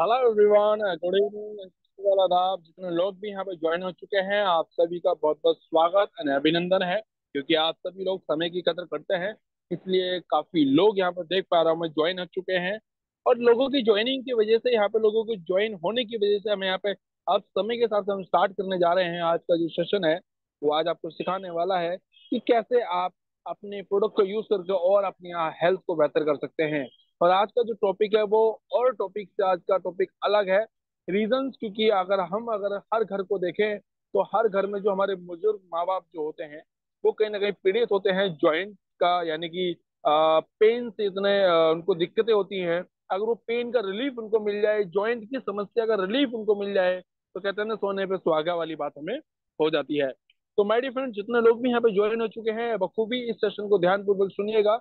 Hello everyone good evening आदाब जितने लोग भी यहाँ पे ज्वाइन हो चुके हैं आप सभी का बहुत बहुत स्वागत एंड अभिनंदन है क्योंकि आप सभी लोग समय की कदर करते हैं इसलिए काफ़ी लोग यहाँ पर देख पा रहा हूँ मैं ज्वाइन हो चुके हैं और लोगों की ज्वाइनिंग की वजह से यहाँ पे लोगों को ज्वाइन होने की वजह से हम यहाँ पे अब समय के साथ हम स्टार्ट करने जा रहे हैं आज का जो सेशन है वो आज आपको सिखाने वाला है कि कैसे आप अपने प्रोडक्ट को यूज़ करके और अपनी हेल्थ को बेहतर कर सकते हैं और आज का जो टॉपिक है वो और टॉपिक से आज का टॉपिक अलग है रीजन क्योंकि अगर हम अगर हर घर को देखें तो हर घर में जो हमारे बुजुर्ग माँ बाप जो होते हैं वो कहीं ना कहीं पीड़ित होते हैं ज्वाइंट का यानी कि पेन से इतने उनको दिक्कतें होती हैं अगर वो पेन का रिलीफ उनको मिल जाए ज्वाइंट की समस्या का रिलीफ उनको मिल जाए तो कहते हैं ना सोने पे सुहागा वाली बात हमें हो जाती है तो माय फ्रेंड जितने लोग भी यहाँ पे ज्वाइन हो चुके हैं बखूबी इस सेशन को ध्यानपूर्वक सुनिएगा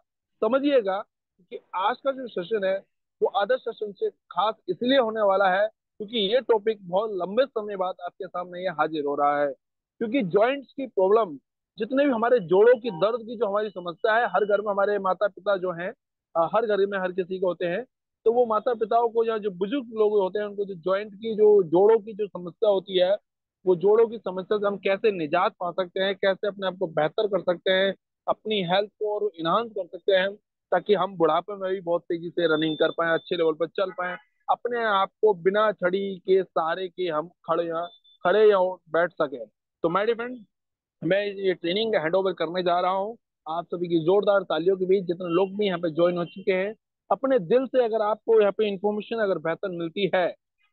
समझिएगा क्योंकि आज का जो सेशन है वो अदर सेशन से खास इसलिए होने वाला है क्योंकि ये टॉपिक बहुत लंबे समय बाद आपके सामने ये हाजिर हो रहा है क्योंकि जॉइंट्स की प्रॉब्लम जितने भी हमारे जोड़ों की दर्द की जो हमारी समस्या है हर घर में हमारे माता पिता जो हैं हर घर में हर किसी के होते हैं तो वो माता पिताओं को या जो बुजुर्ग लोग होते हैं उनको जो जॉइंट की जो जोड़ों की जो समस्या होती है वो जोड़ों की समस्या से हम कैसे निजात पा सकते हैं कैसे अपने आप को बेहतर कर सकते हैं अपनी हेल्थ को और इनहांस कर सकते हैं ताकि हम बुढ़ापे में भी बहुत तेजी से रनिंग कर पाए अच्छे लेवल पर चल पाए अपने आप को बिना छड़ी के सहारे के हम खड़े या खड़े या बैठ सके तो माय डियर फ्रेंड मैं ये ट्रेनिंग हैंड ओवर करने जा रहा हूँ आप सभी की जोरदार तालियों के बीच जितने लोग भी यहाँ पे ज्वाइन हो चुके हैं अपने दिल से अगर आपको यहाँ पे इन्फॉर्मेशन अगर बेहतर मिलती है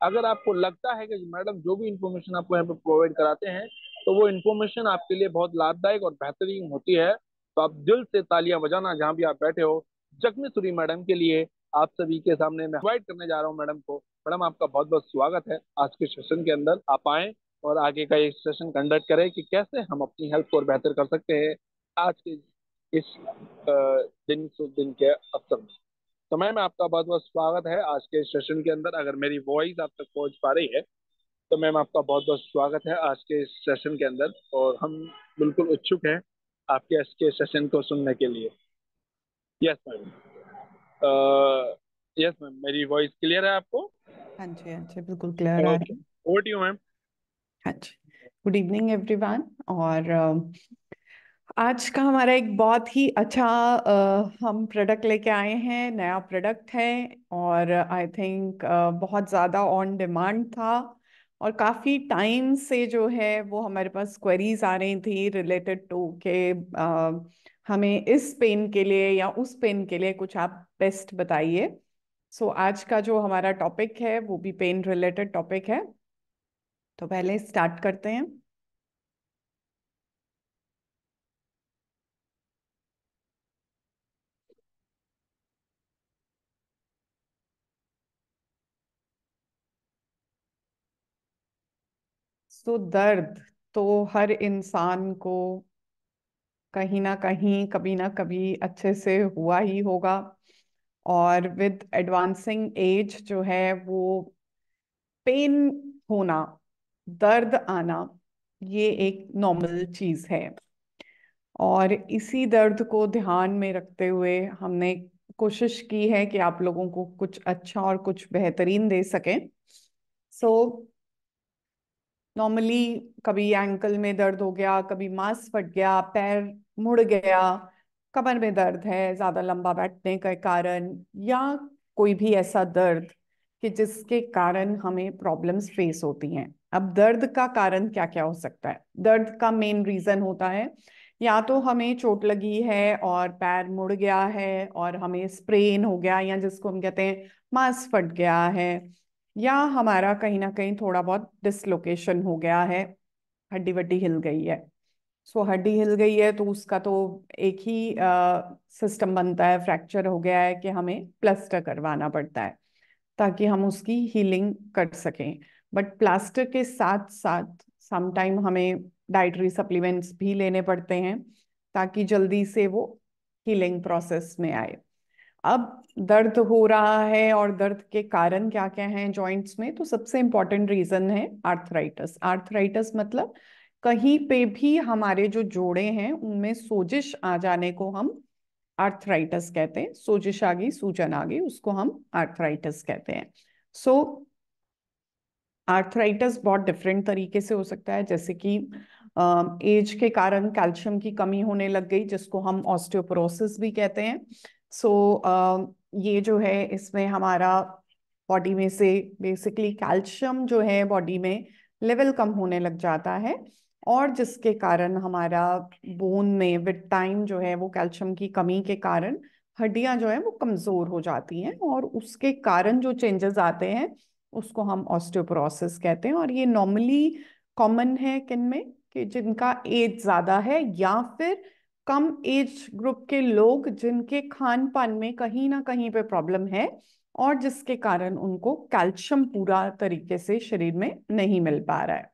अगर आपको लगता है कि मैडम जो भी इन्फॉर्मेशन आपको यहाँ पे प्रोवाइड कराते हैं तो वो इन्फॉर्मेशन आपके लिए बहुत लाभदायक और बेहतरीन होती है तो आप दिल से तालियां बजाना जहाँ भी आप बैठे हो जख्मी सुरी मैडम के लिए आप सभी के सामने मैं इन्वाइट करने जा रहा हूँ मैडम को मैडम आपका बहुत बहुत स्वागत है आज के सेशन के अंदर आप आए और आगे का ये सेशन कंडक्ट करें कि कैसे हम अपनी हेल्थ को और बेहतर कर सकते हैं आज के इस दिन दिन के अवसर में तो मैम आपका बहुत बहुत स्वागत है आज के सेशन के अंदर अगर मेरी वॉइस आप तक पहुंच पा रही है तो मैम आपका बहुत बहुत स्वागत है आज के सेशन के अंदर और हम बिल्कुल उत्सुक हैं आपके आज के सेशन को सुनने के लिए यस मैम यस मैम मेरी वॉइस क्लियर है आपको हाँ जी हाँ जी बिल्कुल क्लियर uh, है ओवर टू यू मैम हाँ जी गुड इवनिंग एवरीवन और um, आज का हमारा एक बहुत ही अच्छा uh, हम प्रोडक्ट लेके आए हैं नया प्रोडक्ट है और आई थिंक uh, बहुत ज़्यादा ऑन डिमांड था और काफ़ी टाइम से जो है वो हमारे पास क्वेरीज आ रही थी रिलेटेड टू के आ, हमें इस पेन के लिए या उस पेन के लिए कुछ आप बेस्ट बताइए सो so, आज का जो हमारा टॉपिक है वो भी पेन रिलेटेड टॉपिक है तो पहले स्टार्ट करते हैं सो तो दर्द तो हर इंसान को कहीं ना कहीं कभी ना कभी अच्छे से हुआ ही होगा और विद एडवांसिंग एज जो है वो पेन होना दर्द आना ये एक नॉर्मल चीज़ है और इसी दर्द को ध्यान में रखते हुए हमने कोशिश की है कि आप लोगों को कुछ अच्छा और कुछ बेहतरीन दे सकें सो so, नॉर्मली कभी एंकल में दर्द हो गया कभी मांस फट गया पैर मुड़ गया कमर में दर्द है ज़्यादा लंबा बैठने के कारण या कोई भी ऐसा दर्द कि जिसके कारण हमें प्रॉब्लम्स फेस होती हैं अब दर्द का कारण क्या क्या हो सकता है दर्द का मेन रीज़न होता है या तो हमें चोट लगी है और पैर मुड़ गया है और हमें स्प्रेन हो गया या जिसको हम कहते हैं मांस फट गया है या हमारा कहीं ना कहीं थोड़ा बहुत डिसलोकेशन हो गया है हड्डी वड्डी हिल गई है सो so, हड्डी हिल गई है तो उसका तो एक ही सिस्टम बनता है फ्रैक्चर हो गया है कि हमें प्लास्टर करवाना पड़ता है ताकि हम उसकी हीलिंग कर सकें बट प्लास्टर के साथ साथ समटाइम हमें डाइटरी सप्लीमेंट्स भी लेने पड़ते हैं ताकि जल्दी से वो हीलिंग प्रोसेस में आए अब दर्द हो रहा है और दर्द के कारण क्या क्या हैं जॉइंट्स में तो सबसे इंपॉर्टेंट रीजन है आर्थराइटिस आर्थराइटिस मतलब कहीं पे भी हमारे जो जोड़े हैं उनमें सोजिश आ जाने को हम आर्थराइटिस कहते हैं सोजिश आ गई सूजन आ गई उसको हम आर्थराइटिस कहते हैं सो so, आर्थराइटिस बहुत डिफरेंट तरीके से हो सकता है जैसे कि एज के कारण कैल्शियम की कमी होने लग गई जिसको हम ऑस्टियोपोरोसिस भी कहते हैं सो so, uh, ये जो है इसमें हमारा बॉडी में से बेसिकली कैल्शियम जो है बॉडी में लेवल कम होने लग जाता है और जिसके कारण हमारा बोन में विद टाइम जो है वो कैल्शियम की कमी के कारण हड्डियां जो है वो कमज़ोर हो जाती हैं और उसके कारण जो चेंजेस आते हैं उसको हम ऑस्टियोपोरोसिस कहते हैं और ये नॉर्मली कॉमन है किन में कि जिनका एज ज़्यादा है या फिर कम एज ग्रुप के लोग जिनके खान पान में कहीं ना कहीं पे प्रॉब्लम है और जिसके कारण उनको कैल्शियम पूरा तरीके से शरीर में नहीं मिल पा रहा है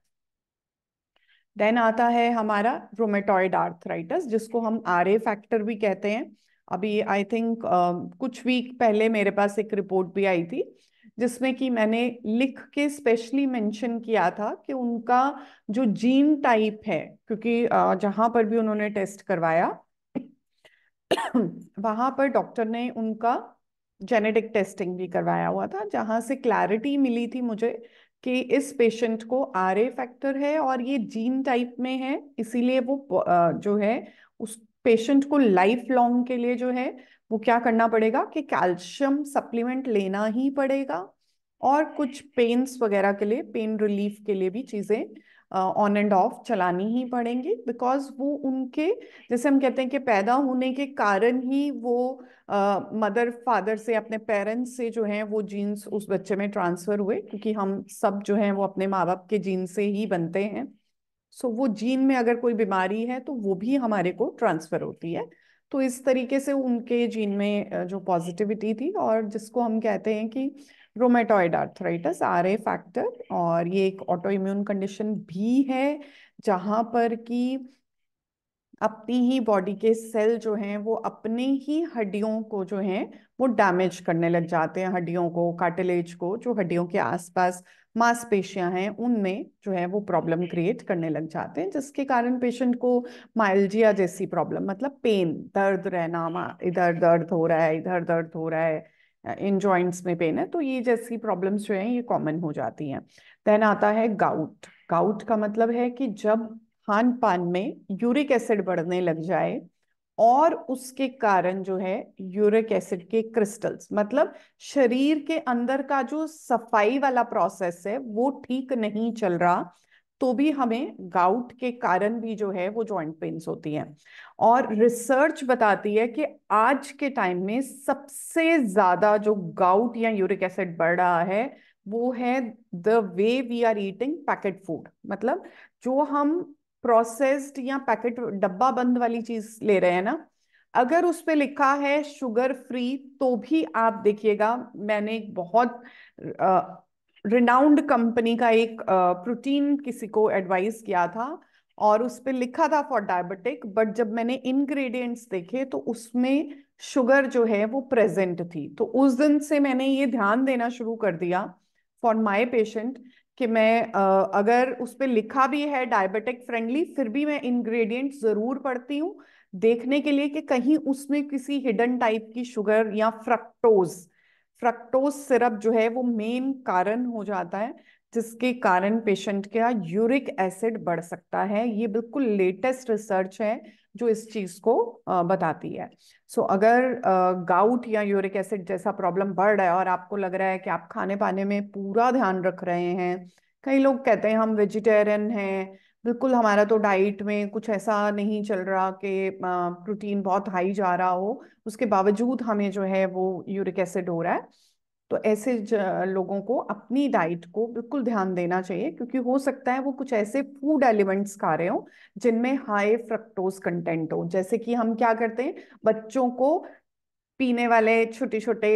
देन आता है हमारा रोमेटॉइड आर्थराइटिस जिसको हम आर ए फैक्टर भी कहते हैं अभी आई थिंक uh, कुछ वीक पहले मेरे पास एक रिपोर्ट भी आई थी जिसमें कि मैंने लिख के स्पेशली मेंशन किया था कि उनका जो जीन टाइप है क्योंकि जहां पर भी उन्होंने टेस्ट करवाया वहां पर डॉक्टर ने उनका जेनेटिक टेस्टिंग भी करवाया हुआ था जहां से क्लैरिटी मिली थी मुझे कि इस पेशेंट को आर ए फैक्टर है और ये जीन टाइप में है इसीलिए वो जो है उस पेशेंट को लाइफ लॉन्ग के लिए जो है वो क्या करना पड़ेगा कि कैल्शियम सप्लीमेंट लेना ही पड़ेगा और कुछ पेन्स वगैरह के लिए पेन रिलीफ के लिए भी चीज़ें ऑन एंड ऑफ चलानी ही पड़ेंगी बिकॉज वो उनके जैसे हम कहते हैं कि पैदा होने के कारण ही वो मदर uh, फादर से अपने पेरेंट्स से जो है वो जीन्स उस बच्चे में ट्रांसफ़र हुए क्योंकि हम सब जो है वो अपने माँ बाप के जीन से ही बनते हैं सो so, वो जीन में अगर कोई बीमारी है तो वो भी हमारे को ट्रांसफर होती है तो इस तरीके से उनके जीन में जो पॉजिटिविटी थी और जिसको हम कहते हैं कि rheumatoid arthritis R A factor और ये एक ऑटो इम्यून कंडीशन भी है जहाँ पर कि अपनी ही बॉडी के सेल जो हैं वो अपने ही हड्डियों को जो हैं वो डैमेज करने लग जाते हैं हड्डियों को कार्टिलेज को जो हड्डियों के आसपास मांसपेशियां हैं उनमें जो है वो प्रॉब्लम क्रिएट करने लग जाते हैं जिसके कारण पेशेंट को माइल्जिया जैसी प्रॉब्लम मतलब पेन दर्द रहना इधर दर्द हो रहा है इधर दर्द हो रहा है इन जॉइंट्स में पेन है तो ये जैसी प्रॉब्लम्स जो हैं ये कॉमन हो जाती हैं देन आता है गाउट गाउट का मतलब है कि जब खान पान में यूरिक एसिड बढ़ने लग जाए और उसके कारण जो है यूरिक एसिड के क्रिस्टल्स मतलब शरीर के अंदर का जो सफाई वाला प्रोसेस है वो ठीक नहीं चल रहा तो भी हमें गाउट के कारण भी जो है वो जॉइंट पेन्स होती है और रिसर्च बताती है कि आज के टाइम में सबसे ज्यादा जो गाउट या यूरिक एसिड बढ़ रहा है वो है the way we are eating packet food मतलब जो हम प्रोसेस्ड या पैकेट डब्बा बंद वाली चीज ले रहे हैं ना अगर उस पर लिखा है शुगर फ्री तो भी आप देखिएगा मैंने एक बहुत रिनाउंड कंपनी का एक प्रोटीन किसी को एडवाइस किया था और उस पर लिखा था फॉर डायबिटिक बट जब मैंने इंग्रेडिएंट्स देखे तो उसमें शुगर जो है वो प्रेजेंट थी तो उस दिन से मैंने ये ध्यान देना शुरू कर दिया फॉर माय पेशेंट कि मैं अगर उस पर लिखा भी है डायबिटिक फ्रेंडली फिर भी मैं इंग्रेडिएंट ज़रूर पढ़ती हूँ देखने के लिए कि कहीं उसमें किसी हिडन टाइप की शुगर या फ्रक्टोज फ्रक्टोज सिरप जो है वो मेन कारण हो जाता है जिसके कारण पेशेंट का यूरिक एसिड बढ़ सकता है ये बिल्कुल लेटेस्ट रिसर्च है जो इस चीज़ को बताती है सो so, अगर गाउट या यूरिक एसिड जैसा प्रॉब्लम बढ़ रहा है और आपको लग रहा है कि आप खाने पाने में पूरा ध्यान रख रहे हैं कई लोग कहते हैं हम वेजिटेरियन हैं बिल्कुल हमारा तो डाइट में कुछ ऐसा नहीं चल रहा कि प्रोटीन बहुत हाई जा रहा हो उसके बावजूद हमें जो है वो यूरिक एसिड हो रहा है तो ऐसे लोगों को अपनी डाइट को बिल्कुल ध्यान देना चाहिए क्योंकि हो सकता है वो कुछ ऐसे फूड एलिमेंट्स खा रहे हो जिनमें हाई फ्रक्टोज कंटेंट हो जैसे कि हम क्या करते हैं बच्चों को पीने वाले छोटे छोटे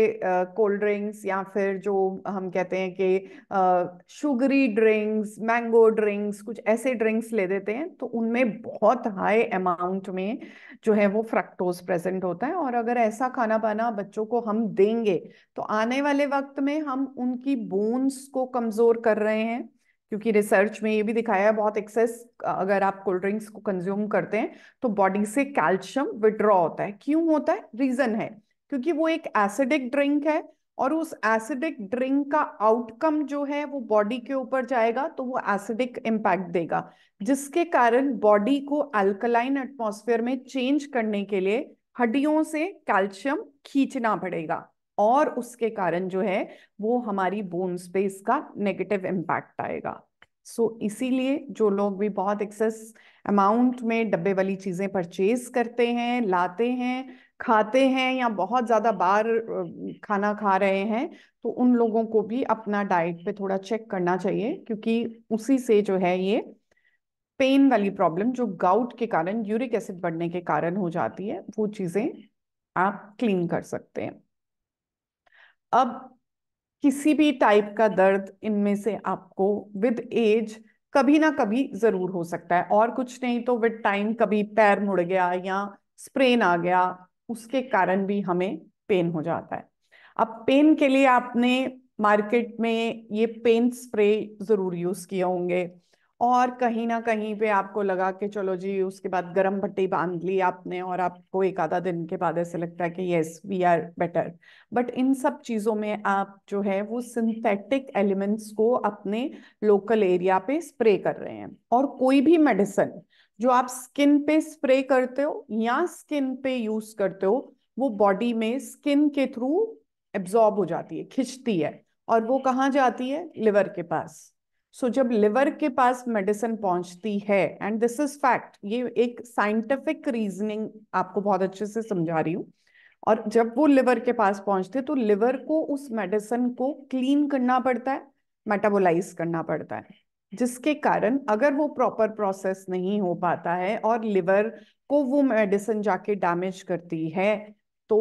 कोल्ड ड्रिंक्स या फिर जो हम कहते हैं कि शुगरी ड्रिंक्स मैंगो ड्रिंक्स कुछ ऐसे ड्रिंक्स ले देते हैं तो उनमें बहुत हाई अमाउंट में जो है वो फ्रक्टोज प्रेजेंट होता है और अगर ऐसा खाना पाना बच्चों को हम देंगे तो आने वाले वक्त में हम उनकी बोन्स को कमज़ोर कर रहे हैं क्योंकि रिसर्च में ये भी दिखाया है बहुत एक्सेस अगर आप कोल्ड ड्रिंक्स को कंज्यूम करते हैं तो बॉडी से कैल्शियम विड्रॉ होता है क्यों होता है रीज़न है क्योंकि वो एक एसिडिक ड्रिंक है और उस एसिडिक ड्रिंक का आउटकम जो है वो बॉडी के ऊपर जाएगा तो वो एसिडिक इम्पैक्ट देगा जिसके कारण बॉडी को अल्कलाइन एटमोसफेयर में चेंज करने के लिए हड्डियों से कैल्शियम खींचना पड़ेगा और उसके कारण जो है वो हमारी बोन स्पेस का नेगेटिव इम्पैक्ट आएगा सो so, इसीलिए जो लोग भी बहुत एक्सेस अमाउंट में डब्बे वाली चीज़ें परचेज करते हैं लाते हैं खाते हैं या बहुत ज़्यादा बार खाना खा रहे हैं तो उन लोगों को भी अपना डाइट पे थोड़ा चेक करना चाहिए क्योंकि उसी से जो है ये पेन वाली प्रॉब्लम जो गाउट के कारण यूरिक एसिड बढ़ने के कारण हो जाती है वो चीज़ें आप क्लीन कर सकते हैं अब किसी भी टाइप का दर्द इनमें से आपको विद एज कभी ना कभी जरूर हो सकता है और कुछ नहीं तो विद टाइम कभी पैर मुड़ गया या स्प्रेन आ गया उसके कारण भी हमें पेन हो जाता है अब पेन के लिए आपने मार्केट में ये पेन स्प्रे ज़रूर यूज़ किए होंगे और कहीं ना कहीं पे आपको लगा कि चलो जी उसके बाद गर्म पट्टी बांध ली आपने और आपको एक आधा दिन के बाद ऐसे लगता है कि yes we are better but इन सब चीज़ों में आप जो है वो सिंथेटिक एलिमेंट्स को अपने लोकल एरिया पे स्प्रे कर रहे हैं और कोई भी मेडिसिन जो आप स्किन पे स्प्रे करते हो या स्किन पे यूज करते हो वो बॉडी में स्किन के थ्रू एब्जॉर्ब हो जाती है खिंचती है और वो कहाँ जाती है लिवर के पास सो so, जब लिवर के पास मेडिसिन पहुंचती है एंड दिस इज फैक्ट ये एक साइंटिफिक रीजनिंग आपको बहुत अच्छे से समझा रही हूँ और जब वो लिवर के पास पहुंचते तो लिवर को उस मेडिसिन को क्लीन करना पड़ता है मेटाबोलाइज करना पड़ता है जिसके कारण अगर वो प्रॉपर प्रोसेस नहीं हो पाता है और लिवर को वो मेडिसिन जाके डैमेज करती है तो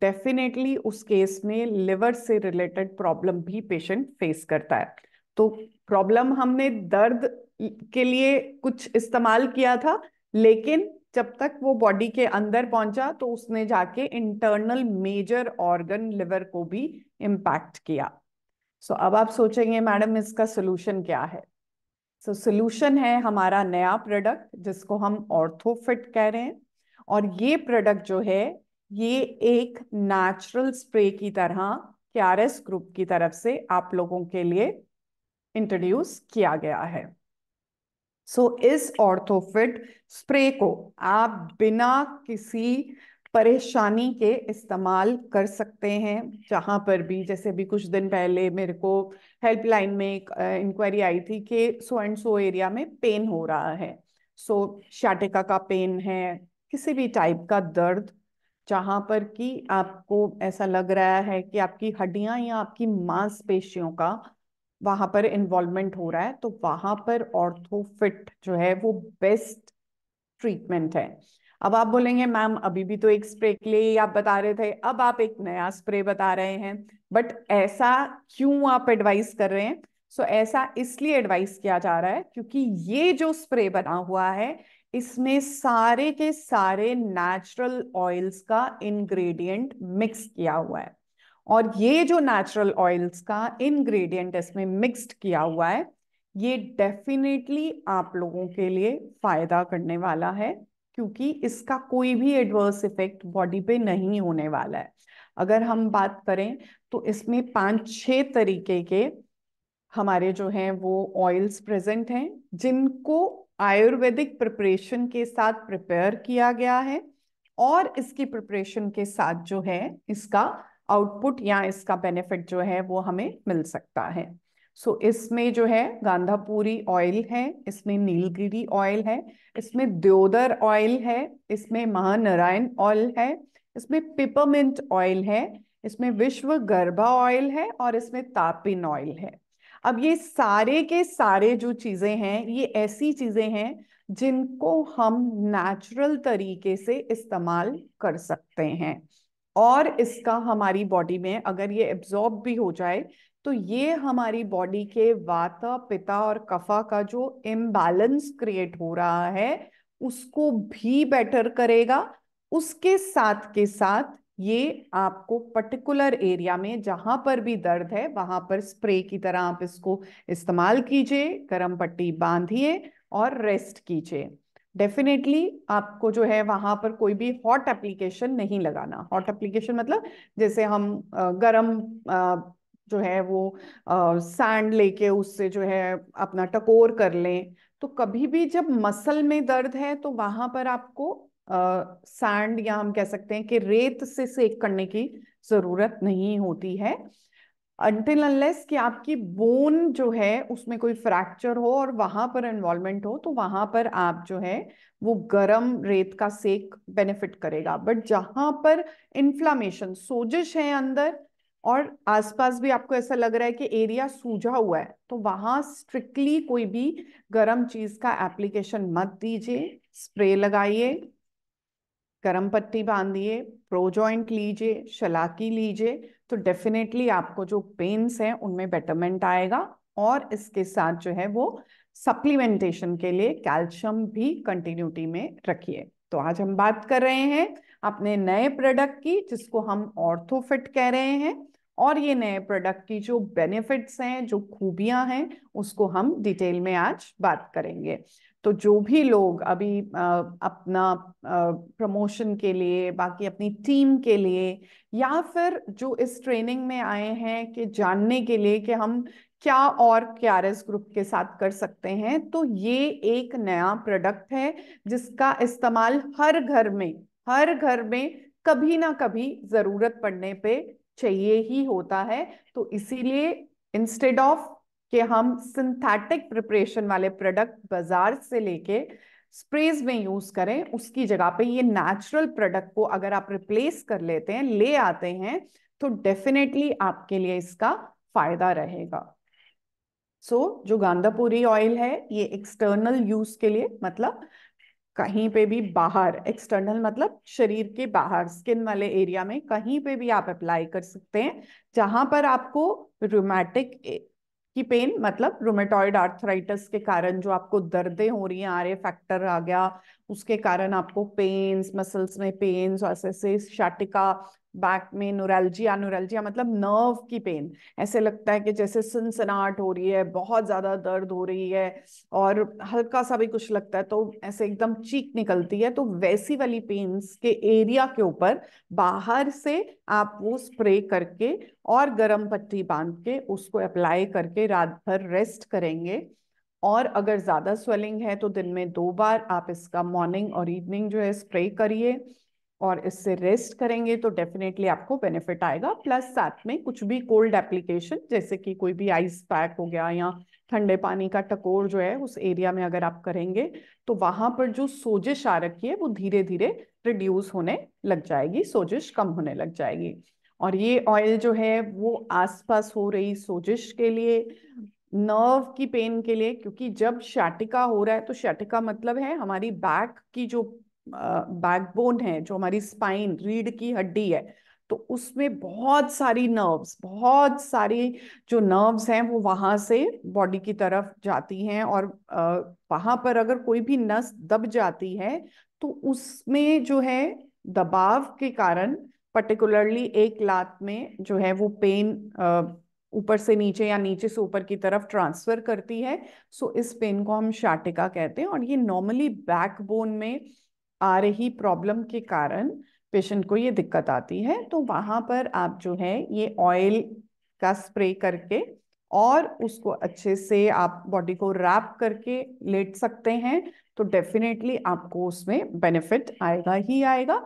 डेफिनेटली उस केस में लिवर से रिलेटेड प्रॉब्लम भी पेशेंट फेस करता है तो प्रॉब्लम हमने दर्द के लिए कुछ इस्तेमाल किया था लेकिन जब तक वो बॉडी के अंदर पहुंचा तो उसने जाके इंटरनल मेजर ऑर्गन लिवर को भी इम्पैक्ट किया सो so, अब आप सोचेंगे मैडम इसका सोल्यूशन क्या है सो so, सोल्यूशन है हमारा नया प्रोडक्ट जिसको हम ऑर्थोफिट कह रहे हैं और ये प्रोडक्ट जो है ये एक नेचुरल स्प्रे की तरह के ग्रुप की तरफ से आप लोगों के लिए इंट्रोड्यूस किया गया है सो so, इस ऑर्थोफिट स्प्रे को आप बिना किसी परेशानी के इस्तेमाल कर सकते हैं जहाँ पर भी जैसे अभी कुछ दिन पहले मेरे को हेल्पलाइन में एक इंक्वायरी आई थी कि सो एंड सो एरिया में पेन हो रहा है सो शाटिका का पेन है किसी भी टाइप का दर्द जहाँ पर कि आपको ऐसा लग रहा है कि आपकी हड्डियाँ या आपकी मांसपेशियों का वहाँ पर इन्वॉल्वमेंट हो रहा है तो वहाँ पर ऑर्थोफिट जो है वो बेस्ट ट्रीटमेंट है अब आप बोलेंगे मैम अभी भी तो एक स्प्रे के लिए ही आप बता रहे थे अब आप एक नया स्प्रे बता रहे हैं बट ऐसा क्यों आप एडवाइस कर रहे हैं सो so, ऐसा इसलिए एडवाइस किया जा रहा है क्योंकि ये जो स्प्रे बना हुआ है इसमें सारे के सारे नेचुरल ऑयल्स का इंग्रेडिएंट मिक्स किया हुआ है और ये जो नेचुरल ऑयल्स का इंग्रेडिएंट इसमें मिक्स्ड किया हुआ है ये डेफिनेटली आप लोगों के लिए फायदा करने वाला है क्योंकि इसका कोई भी एडवर्स इफेक्ट बॉडी पे नहीं होने वाला है अगर हम बात करें तो इसमें पांच छह तरीके के हमारे जो हैं वो ऑयल्स प्रेजेंट हैं जिनको आयुर्वेदिक प्रिपरेशन के साथ प्रिपेयर किया गया है और इसकी प्रिपरेशन के साथ जो है इसका आउटपुट या इसका बेनिफिट जो है वो हमें मिल सकता है सो so, इसमें जो है गांधापुरी ऑयल है इसमें नीलगिरी ऑयल है इसमें द्योदर ऑयल है इसमें महानारायण ऑयल है इसमें पिपरमिंट ऑयल है इसमें विश्व गर्भा ऑयल है और इसमें तापिन ऑयल है अब ये सारे के सारे जो चीज़ें हैं ये ऐसी चीज़ें हैं जिनको हम नेचुरल तरीके से इस्तेमाल कर सकते हैं और इसका हमारी बॉडी में अगर ये एब्जॉर्ब भी हो जाए तो ये हमारी बॉडी के वाता पिता और कफा का जो इम्बैलेंस क्रिएट हो रहा है उसको भी बेटर करेगा उसके साथ के साथ ये आपको पर्टिकुलर एरिया में जहां पर भी दर्द है वहां पर स्प्रे की तरह आप इसको इस्तेमाल कीजिए गर्म पट्टी बांधिए और रेस्ट कीजिए डेफिनेटली आपको जो है वहां पर कोई भी हॉट एप्लीकेशन नहीं लगाना हॉट एप्लीकेशन मतलब जैसे हम गर्म जो है वो सैंड लेके उससे जो है अपना टकोर कर लें तो कभी भी जब मसल में दर्द है तो वहां पर आपको सैंड या हम कह सकते हैं कि रेत से सेक करने की जरूरत नहीं होती है अंटिल अनलेस कि आपकी बोन जो है उसमें कोई फ्रैक्चर हो और वहां पर इन्वॉल्वमेंट हो तो वहां पर आप जो है वो गरम रेत का सेक बेनिफिट करेगा बट जहां पर इन्फ्लामेशन सोजिश है अंदर और आसपास भी आपको ऐसा लग रहा है कि एरिया सूझा हुआ है तो वहां स्ट्रिक्टली कोई भी गर्म चीज का एप्लीकेशन मत दीजिए स्प्रे लगाइए गर्म पट्टी बांधिए प्रोजॉइंट लीजिए शलाकी लीजिए तो डेफिनेटली आपको जो पेन्स हैं उनमें बेटरमेंट आएगा और इसके साथ जो है वो सप्लीमेंटेशन के लिए कैल्शियम भी कंटिन्यूटी में रखिए तो आज हम बात कर रहे हैं अपने नए प्रोडक्ट की जिसको हम ऑर्थोफिट कह रहे हैं और ये नए प्रोडक्ट की जो बेनिफिट्स हैं जो खूबियां हैं उसको हम डिटेल में आज बात करेंगे तो जो भी लोग अभी अपना प्रमोशन के लिए बाकी अपनी टीम के लिए या फिर जो इस ट्रेनिंग में आए हैं कि जानने के लिए कि हम क्या और क्या ग्रुप के साथ कर सकते हैं तो ये एक नया प्रोडक्ट है जिसका इस्तेमाल हर घर में हर घर में कभी ना कभी जरूरत पड़ने पे चाहिए ही होता है तो इसीलिए इंस्टेड ऑफ कि हम सिंथेटिक प्रिपरेशन वाले प्रोडक्ट बाजार से लेके स्प्रेज में यूज करें उसकी जगह पे ये नेचुरल प्रोडक्ट को अगर आप रिप्लेस कर लेते हैं ले आते हैं तो डेफिनेटली आपके लिए इसका फायदा रहेगा सो so, जो गांधापुरी ऑयल है ये एक्सटर्नल यूज के लिए मतलब कहीं पे भी बाहर एक्सटर्नल मतलब शरीर के बाहर स्किन वाले एरिया में कहीं पे भी आप अप्लाई कर सकते हैं जहां पर आपको रोमैटिक की पेन मतलब रोमेटॉइड आर्थराइटिस के कारण जो आपको दर्दें हो रही हैं आर फैक्टर आ गया उसके कारण आपको पेन्स मसल्स में पेन्स और ऐसे शाटिका बैक में नोरल्जिया नोरल्जिया मतलब नर्व की पेन ऐसे लगता है कि जैसे सनसनाहट हो रही है बहुत ज़्यादा दर्द हो रही है और हल्का सा भी कुछ लगता है तो ऐसे एकदम चीक निकलती है तो वैसी वाली पेन्स के एरिया के ऊपर बाहर से आप वो स्प्रे करके और गर्म पट्टी बांध के उसको अप्लाई करके रात भर रेस्ट करेंगे और अगर ज़्यादा स्वेलिंग है तो दिन में दो बार आप इसका मॉर्निंग और इवनिंग जो है स्प्रे करिए और इससे रेस्ट करेंगे तो डेफिनेटली आपको बेनिफिट आएगा प्लस साथ में कुछ भी कोल्ड एप्लीकेशन जैसे कि कोई भी आइस पैक हो गया या ठंडे पानी का टकोर जो है उस एरिया में अगर आप करेंगे तो वहां पर जो सोजिश आ रखी है वो धीरे धीरे रिड्यूस होने लग जाएगी सोजिश कम होने लग जाएगी और ये ऑयल जो है वो आसपास हो रही सोजिश के लिए नर्व की पेन के लिए क्योंकि जब शैटिका हो रहा है तो शैटिका मतलब है हमारी बैक की जो बैकबोन है जो हमारी स्पाइन रीढ़ की हड्डी है तो उसमें बहुत सारी नर्व्स बहुत सारी जो नर्व्स हैं वो वहां से बॉडी की तरफ जाती हैं और वहां पर अगर कोई भी नस दब जाती है तो उसमें जो है दबाव के कारण पर्टिकुलरली एक लात में जो है वो पेन ऊपर से नीचे या नीचे से ऊपर की तरफ ट्रांसफर करती है सो इस पेन को हम शाटिका कहते हैं और ये नॉर्मली बैकबोन में आ रही प्रॉब्लम के कारण पेशेंट को ये दिक्कत आती है तो वहाँ पर आप जो है ये ऑयल का स्प्रे करके और उसको अच्छे से आप बॉडी को रैप करके लेट सकते हैं तो डेफिनेटली आपको उसमें बेनिफिट आएगा ही आएगा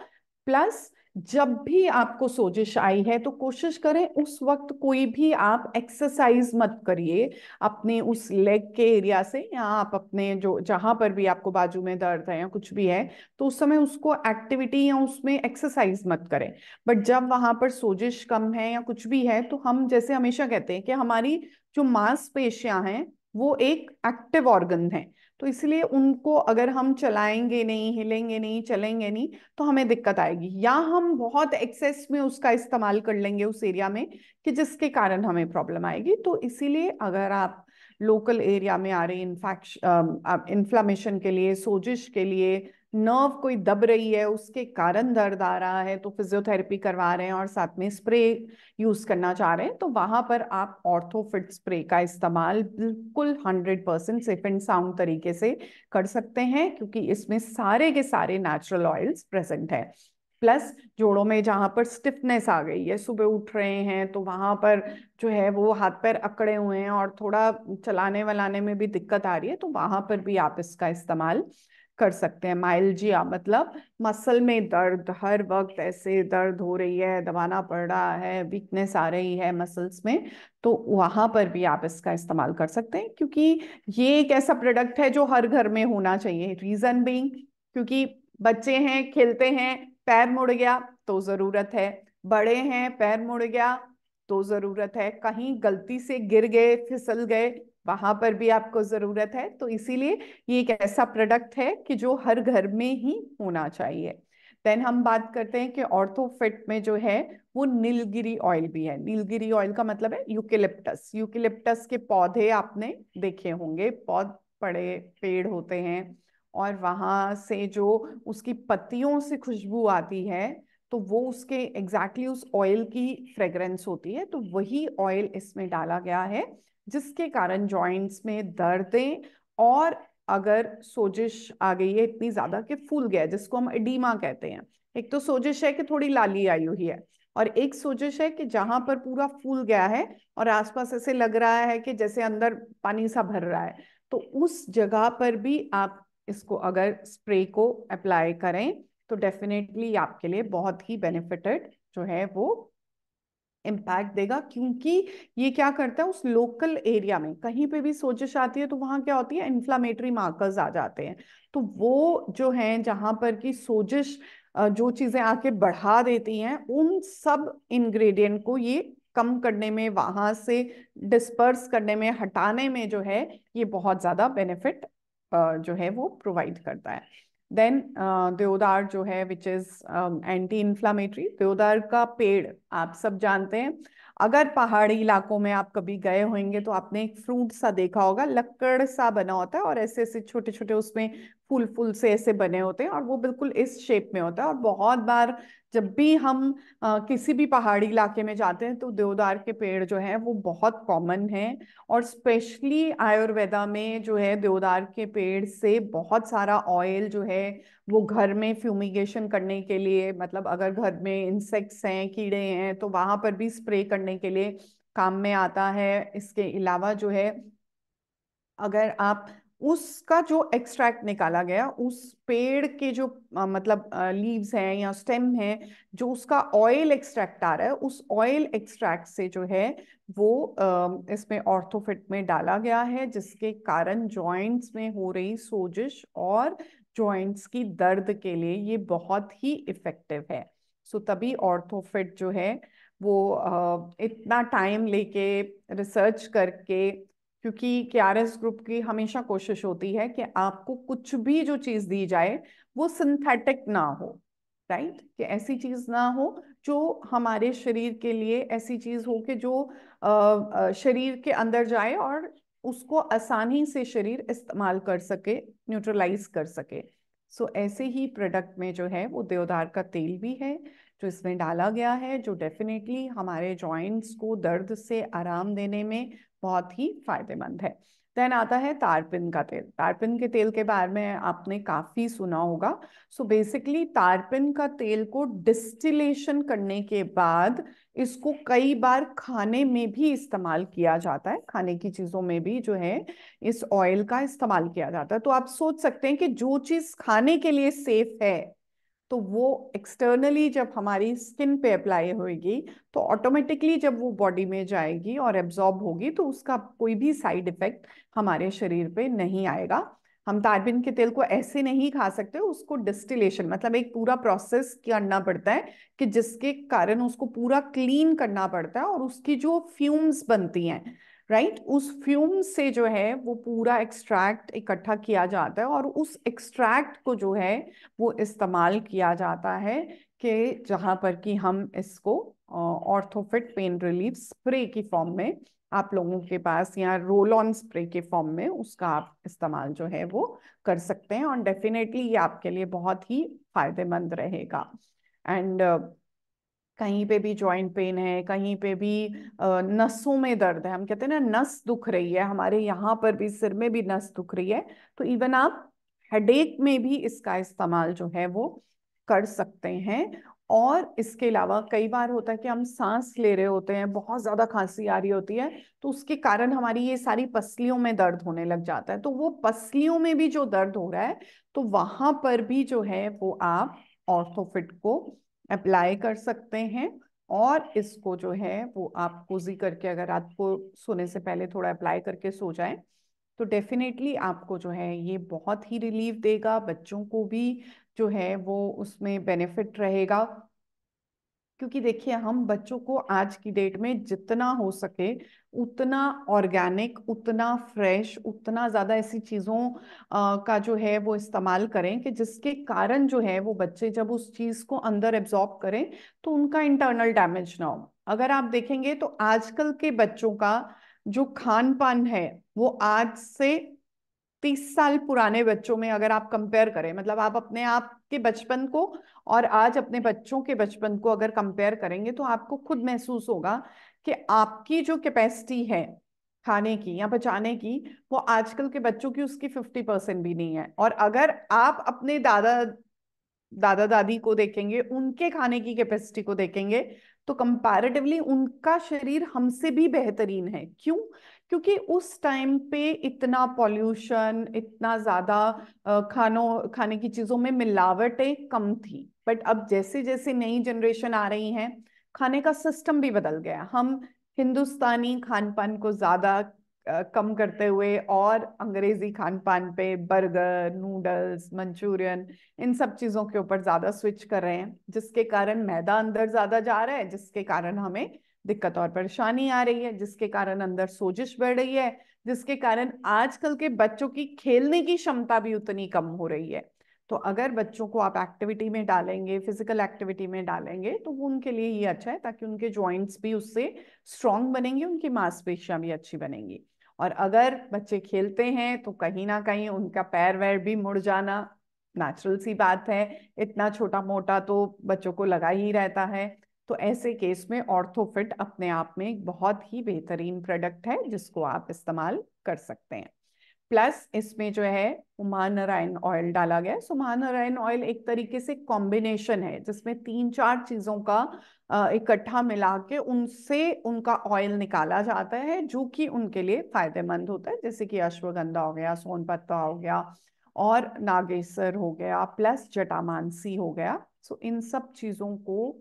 प्लस जब भी आपको सोजिश आई है तो कोशिश करें उस वक्त कोई भी आप एक्सरसाइज मत करिए अपने उस लेग के एरिया से या आप अपने जो जहां पर भी आपको बाजू में दर्द है या कुछ भी है तो उस समय उसको एक्टिविटी या उसमें एक्सरसाइज मत करें बट जब वहां पर सोजिश कम है या कुछ भी है तो हम जैसे हमेशा कहते हैं कि हमारी जो मांसपेशियां हैं वो एक एक्टिव ऑर्गन है तो इसलिए उनको अगर हम चलाएंगे नहीं हिलेंगे नहीं चलेंगे नहीं तो हमें दिक्कत आएगी या हम बहुत एक्सेस में उसका इस्तेमाल कर लेंगे उस एरिया में कि जिसके कारण हमें प्रॉब्लम आएगी तो इसीलिए अगर आप लोकल एरिया में आ रही इन्फेक्शन इन्फ्लामेशन के लिए सोजिश के लिए नर्व कोई दब रही है उसके कारण दर्द आ रहा है तो फिजियोथेरेपी करवा रहे हैं और साथ में स्प्रे यूज करना चाह रहे हैं तो वहां पर आप ऑर्थोफिट स्प्रे का इस्तेमाल बिल्कुल hundred percent safe and sound तरीके से कर सकते हैं क्योंकि इसमें सारे के सारे नेचुरल ऑयल्स प्रेजेंट है प्लस जोड़ों में जहाँ पर स्टिफनेस आ गई है सुबह उठ रहे हैं तो वहाँ पर जो है वो हाथ पैर अकड़े हुए हैं और थोड़ा चलाने वलाने में भी दिक्कत आ रही है तो वहाँ पर भी आप इसका इस्तेमाल कर सकते हैं माइल्जिया मतलब मसल में दर्द हर वक्त ऐसे दर्द हो रही है दबाना पड़ रहा है वीकनेस आ रही है मसल्स में तो वहां पर भी आप इसका इस्तेमाल कर सकते हैं क्योंकि ये एक ऐसा प्रोडक्ट है जो हर घर में होना चाहिए रीज़न बींग क्योंकि बच्चे हैं खेलते हैं पैर मुड़ गया तो ज़रूरत है बड़े हैं पैर मुड़ गया तो ज़रूरत है कहीं गलती से गिर गए फिसल गए वहां पर भी आपको जरूरत है तो इसीलिए ये एक ऐसा प्रोडक्ट है कि जो हर घर में ही होना चाहिए देन हम बात करते हैं कि ऑर्थोफिट में जो है वो नीलगिरी ऑयल भी है नीलगिरी ऑयल का मतलब है यूकिलिप्टस यूकिलिप्टस के पौधे आपने देखे होंगे बहुत बड़े पेड़ होते हैं और वहां से जो उसकी पत्तियों से खुशबू आती है तो वो उसके एग्जैक्टली exactly उस ऑयल की फ्रेग्रेंस होती है तो वही ऑयल इसमें डाला गया है जिसके कारण जॉइंट्स में दर्दें और अगर सोजिश आ गई है इतनी ज्यादा कि फूल गया जिसको हम एडीमा कहते हैं एक तो सोजिश है कि थोड़ी लाली आई हुई है और एक सोजिश है कि जहां पर पूरा फूल गया है और आसपास ऐसे लग रहा है कि जैसे अंदर पानी सा भर रहा है तो उस जगह पर भी आप इसको अगर स्प्रे को अप्लाई करें तो डेफिनेटली आपके लिए बहुत ही बेनिफिटेड जो है वो इम्पैक्ट देगा क्योंकि ये क्या करता है उस लोकल एरिया में कहीं पे भी सोजिश आती है तो वहाँ क्या होती है इन्फ्लामेटरी मार्कर्स आ जाते हैं तो वो जो है जहां पर की सोजिश जो चीज़ें आके बढ़ा देती हैं उन सब इंग्रेडिएंट को ये कम करने में वहां से डिस्पर्स करने में हटाने में जो है ये बहुत ज़्यादा बेनिफिट जो है वो प्रोवाइड करता है देन देवदार uh, जो है विच इज एंटी इन्फ्लामेटरी देवदार का पेड़ आप सब जानते हैं अगर पहाड़ी इलाकों में आप कभी गए होंगे तो आपने एक फ्रूट सा देखा होगा लकड़ सा बना होता है और ऐसे ऐसे छोटे छोटे उसमें फूल फूल से ऐसे बने होते हैं और वो बिल्कुल इस शेप में होता है और बहुत बार जब भी हम आ, किसी भी पहाड़ी इलाके में जाते हैं तो देवदार के पेड़ जो है वो बहुत कॉमन है और स्पेशली आयुर्वेदा में जो है देवदार के पेड़ से बहुत सारा ऑयल जो है वो घर में फ्यूमिगेशन करने के लिए मतलब अगर घर में इंसेक्ट्स हैं कीड़े हैं तो वहाँ पर भी स्प्रे करने के लिए काम में आता है इसके अलावा जो है अगर आप उसका जो एक्सट्रैक्ट निकाला गया उस पेड़ के जो आ, मतलब लीव्स हैं या स्टेम है जो उसका ऑयल एक्सट्रैक्ट आ रहा है उस ऑयल एक्सट्रैक्ट से जो है वो आ, इसमें ऑर्थोफिट में डाला गया है जिसके कारण जॉइंट्स में हो रही सोजिश और जॉइंट्स की दर्द के लिए ये बहुत ही इफेक्टिव है सो तभी ऑर्थोफिट जो है वो आ, इतना टाइम लेके रिसर्च करके क्योंकि के आर एस ग्रुप की हमेशा कोशिश होती है कि आपको कुछ भी जो चीज़ दी जाए वो सिंथेटिक ना हो राइट कि ऐसी चीज़ ना हो जो हमारे शरीर के लिए ऐसी चीज़ हो कि जो आ, शरीर के अंदर जाए और उसको आसानी से शरीर इस्तेमाल कर सके न्यूट्रलाइज कर सके सो so, ऐसे ही प्रोडक्ट में जो है वो देवदार का तेल भी है जो तो इसमें डाला गया है जो डेफिनेटली हमारे जॉइंट्स को दर्द से आराम देने में बहुत ही फायदेमंद है देन आता है तारपिन का तेल तारपिन के तेल के बारे में आपने काफ़ी सुना होगा सो so बेसिकली तारपिन का तेल को डिस्टिलेशन करने के बाद इसको कई बार खाने में भी इस्तेमाल किया जाता है खाने की चीज़ों में भी जो है इस ऑयल का इस्तेमाल किया जाता है तो आप सोच सकते हैं कि जो चीज़ खाने के लिए सेफ है तो वो एक्सटर्नली जब हमारी स्किन पे अप्लाई होगी तो ऑटोमेटिकली जब वो बॉडी में जाएगी और एब्जॉर्ब होगी तो उसका कोई भी साइड इफेक्ट हमारे शरीर पे नहीं आएगा हम तारबिन के तेल को ऐसे नहीं खा सकते उसको डिस्टिलेशन मतलब एक पूरा प्रोसेस करना पड़ता है कि जिसके कारण उसको पूरा क्लीन करना पड़ता है और उसकी जो फ्यूम्स बनती हैं राइट right? उस फ्यूम से जो है वो पूरा एक्सट्रैक्ट इकट्ठा किया जाता है और उस एक्सट्रैक्ट को जो है वो इस्तेमाल किया जाता है कि जहाँ पर कि हम इसको ऑर्थोफिट पेन रिलीफ स्प्रे की फॉर्म में आप लोगों के पास या रोल ऑन स्प्रे के फॉर्म में उसका आप इस्तेमाल जो है वो कर सकते हैं और डेफिनेटली ये आपके लिए बहुत ही फायदेमंद रहेगा एंड कहीं पे भी जॉइंट पेन है कहीं पे भी नसों में दर्द है हम कहते हैं ना नस दुख रही है हमारे यहाँ पर भी सिर में भी नस दुख रही है तो इवन आप हेडेक में भी इसका इस्तेमाल जो है वो कर सकते हैं और इसके अलावा कई बार होता है कि हम सांस ले रहे होते हैं बहुत ज़्यादा खांसी आ रही होती है तो उसके कारण हमारी ये सारी पसलियों में दर्द होने लग जाता है तो वो पसलियों में भी जो दर्द हो रहा है तो वहां पर भी जो है वो आप ऑर्थोफिट को अप्लाई कर सकते हैं और इसको जो है वो आप कोजी करके अगर आपको सोने से पहले थोड़ा अप्लाई करके सो जाए तो डेफिनेटली आपको जो है ये बहुत ही रिलीफ देगा बच्चों को भी जो है वो उसमें बेनिफिट रहेगा क्योंकि देखिए हम बच्चों को आज की डेट में जितना हो सके उतना ऑर्गेनिक उतना फ्रेश उतना ज़्यादा ऐसी चीज़ों का जो है वो इस्तेमाल करें कि जिसके कारण जो है वो बच्चे जब उस चीज़ को अंदर एब्जॉर्ब करें तो उनका इंटरनल डैमेज ना हो अगर आप देखेंगे तो आजकल के बच्चों का जो खान पान है वो आज से तीस साल पुराने बच्चों में अगर आप कंपेयर करें मतलब आप अपने आप के बचपन को और आज अपने बच्चों के बचपन को अगर कंपेयर करेंगे तो आपको खुद महसूस होगा कि आपकी जो कैपेसिटी है खाने की या बचाने की वो आजकल के बच्चों की उसकी फिफ्टी परसेंट भी नहीं है और अगर आप अपने दादा दादा दादी को देखेंगे उनके खाने की कैपेसिटी को देखेंगे तो कंपैरेटिवली उनका शरीर हमसे भी बेहतरीन है क्यों क्योंकि उस टाइम पे इतना पॉल्यूशन इतना ज़्यादा खानों खाने की चीज़ों में मिलावटें कम थी बट अब जैसे जैसे नई जनरेशन आ रही हैं खाने का सिस्टम भी बदल गया हम हिंदुस्तानी खान पान को ज़्यादा कम करते हुए और अंग्रेजी खान पान पे बर्गर नूडल्स मंचूरियन इन सब चीज़ों के ऊपर ज़्यादा स्विच कर रहे हैं जिसके कारण मैदा अंदर ज़्यादा जा रहा है जिसके कारण हमें दिक्कत और परेशानी आ रही है जिसके कारण अंदर सोजिश बढ़ रही है जिसके कारण आजकल के बच्चों की खेलने की क्षमता भी उतनी कम हो रही है तो अगर बच्चों को आप एक्टिविटी में डालेंगे फिजिकल एक्टिविटी में डालेंगे तो वो उनके लिए ही अच्छा है ताकि उनके जॉइंट्स भी उससे स्ट्रांग बनेंगे उनकी मांसपेशियां भी अच्छी बनेंगी और अगर बच्चे खेलते हैं तो कहीं ना कहीं उनका पैर वैर भी मुड़ जाना नेचुरल सी बात है इतना छोटा मोटा तो बच्चों को लगा ही रहता है तो ऐसे केस में ऑर्थोफिट अपने आप में एक बहुत ही बेहतरीन प्रोडक्ट है जिसको आप इस्तेमाल कर सकते हैं प्लस इसमें जो है महानारायण ऑयल डाला गया है महानारायण ऑयल एक तरीके से कॉम्बिनेशन है जिसमें तीन चार चीज़ों का इकट्ठा मिला के उनसे उनका ऑयल निकाला जाता है जो कि उनके लिए फायदेमंद होता है जैसे कि अश्वगंधा हो गया सोनपत्ता हो गया और नागेसर हो गया प्लस जटामानसी हो गया सो इन सब चीज़ों को